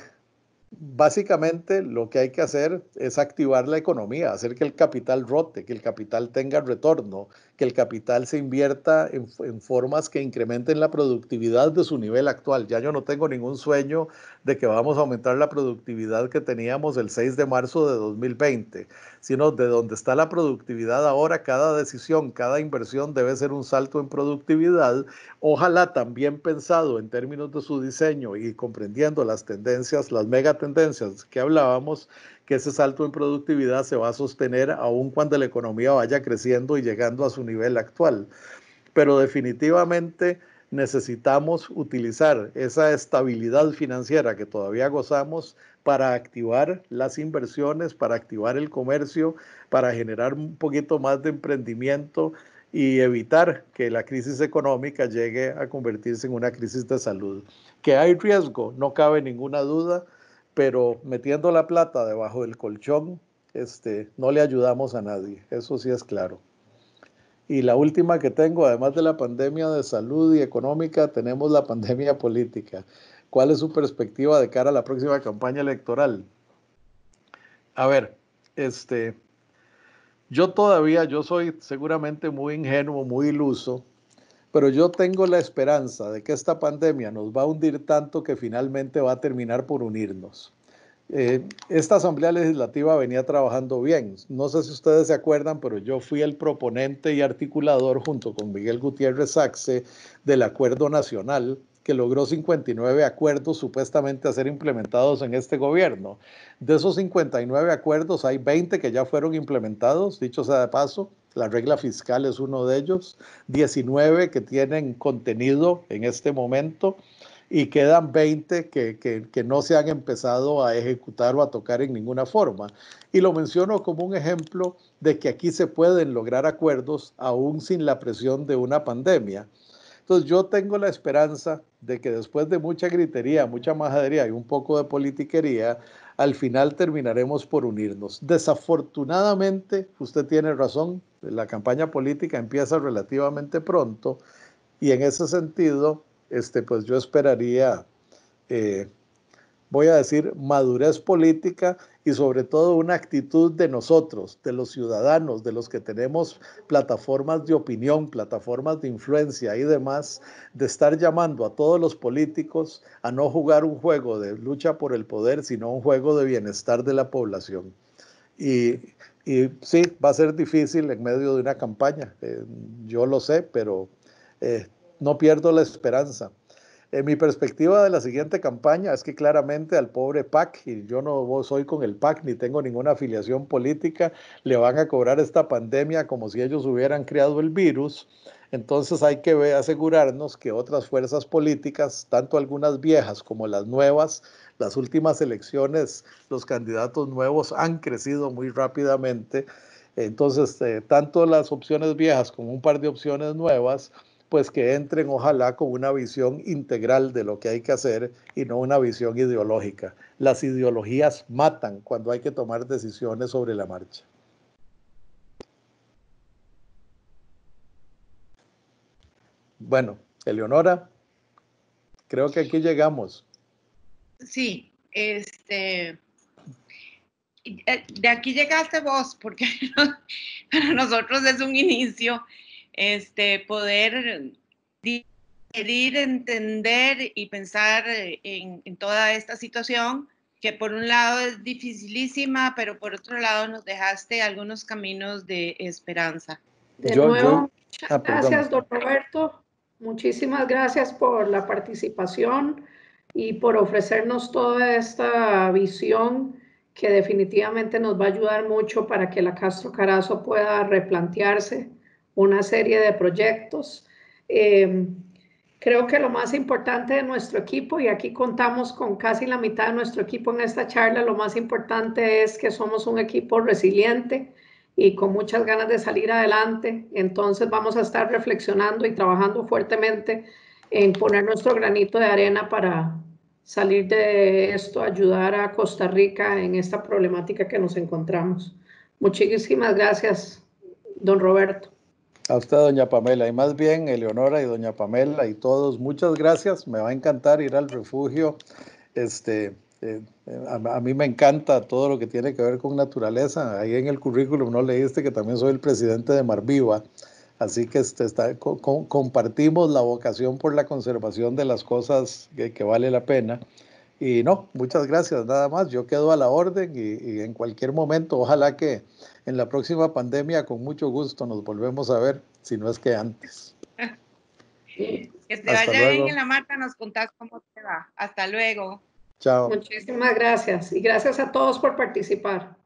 básicamente lo que hay que hacer es activar la economía, hacer que el capital rote, que el capital tenga retorno, el capital se invierta en, formas que incrementen la productividad de su nivel actual. Ya yo no tengo ningún sueño de que vamos a aumentar la productividad que teníamos el 6 de marzo de 2020, sino de donde está la productividad ahora, cada decisión, cada inversión debe ser un salto en productividad. Ojalá también pensado en términos de su diseño y comprendiendo las tendencias, las megatendencias que hablábamos, ese salto en productividad se va a sostener aun cuando la economía vaya creciendo y llegando a su nivel actual. Pero definitivamente necesitamos utilizar esa estabilidad financiera que todavía gozamos para activar las inversiones, para activar el comercio, para generar un poquito más de emprendimiento y evitar que la crisis económica llegue a convertirse en una crisis de salud. Que hay riesgo, no cabe ninguna duda pero metiendo la plata debajo del colchón, este, no le ayudamos a nadie, eso sí es claro. Y la última que tengo, además de la pandemia de salud y económica, tenemos la pandemia política. ¿Cuál es su perspectiva de cara a la próxima campaña electoral? A ver, este, yo todavía, yo soy seguramente muy ingenuo, muy iluso, pero yo tengo la esperanza de que esta pandemia nos va a hundir tanto que finalmente va a terminar por unirnos. Eh, esta Asamblea Legislativa venía trabajando bien. No sé si ustedes se acuerdan, pero yo fui el proponente y articulador junto con Miguel Gutiérrez Saxe del Acuerdo Nacional que logró 59 acuerdos supuestamente a ser implementados en este gobierno. De esos 59 acuerdos hay 20 que ya fueron implementados, dicho sea de paso, la regla fiscal es uno de ellos, 19 que tienen contenido en este momento y quedan 20 que, que, no se han empezado a ejecutar o a tocar en ninguna forma. Y lo menciono como un ejemplo de que aquí se pueden lograr acuerdos aún sin la presión de una pandemia. Entonces yo tengo la esperanza de que después de mucha gritería, mucha majadería y un poco de politiquería, al final terminaremos por unirnos. Desafortunadamente, usted tiene razón, la campaña política empieza relativamente pronto y en ese sentido, este, pues yo esperaría, eh, voy a decir, madurez política y sobre todo una actitud de nosotros, de los ciudadanos, de los que tenemos plataformas de opinión, plataformas de influencia y demás, de estar llamando a todos los políticos a no jugar un juego de lucha por el poder, sino un juego de bienestar de la población. Y y sí, va a ser difícil en medio de una campaña, eh, yo lo sé, pero eh, no pierdo la esperanza. En mi perspectiva de la siguiente campaña es que claramente al pobre PAC, y yo no soy con el PAC ni tengo ninguna afiliación política, le van a cobrar esta pandemia como si ellos hubieran creado el virus entonces hay que asegurarnos que otras fuerzas políticas, tanto algunas viejas como las nuevas, las últimas elecciones, los candidatos nuevos han crecido muy rápidamente. Entonces, eh, tanto las opciones viejas como un par de opciones nuevas, pues que entren ojalá con una visión integral de lo que hay que hacer y no una visión ideológica. Las ideologías matan cuando hay que tomar decisiones sobre la marcha. Bueno, Eleonora, creo que aquí llegamos. Sí, este, eh, de aquí llegaste vos, porque para nosotros es un inicio, este, poder entender y pensar en, toda esta situación, que por un lado es dificilísima, pero por otro lado nos dejaste algunos caminos de esperanza. De nuevo, ah, gracias, don Roberto. Muchísimas gracias por la participación y por ofrecernos toda esta visión que definitivamente nos va a ayudar mucho para que la Castro Carazo pueda replantearse una serie de proyectos. Eh, creo que lo más importante de nuestro equipo, y aquí contamos con casi la mitad de nuestro equipo en esta charla, lo más importante es que somos un equipo resiliente, y con muchas ganas de salir adelante. Entonces vamos a estar reflexionando y trabajando fuertemente en poner nuestro granito de arena para salir de esto, ayudar a Costa Rica en esta problemática que nos encontramos. Muchísimas gracias, don Roberto. A usted, doña Pamela, y más bien Eleonora y doña Pamela y todos, muchas gracias. Me va a encantar ir al refugio. Este, eh, a, mí me encanta todo lo que tiene que ver con naturaleza. Ahí en el currículum no leíste que también soy el presidente de Marviva. Así que este, compartimos la vocación por la conservación de las cosas que, vale la pena. Y no, muchas gracias, nada más. Yo quedo a la orden y, en cualquier momento, ojalá que en la próxima pandemia, con mucho gusto, nos volvemos a ver, si no es que antes. Que te vaya bien en la mata, nos contás cómo te va. Hasta luego. Chao. Muchísimas gracias y gracias a todos por participar.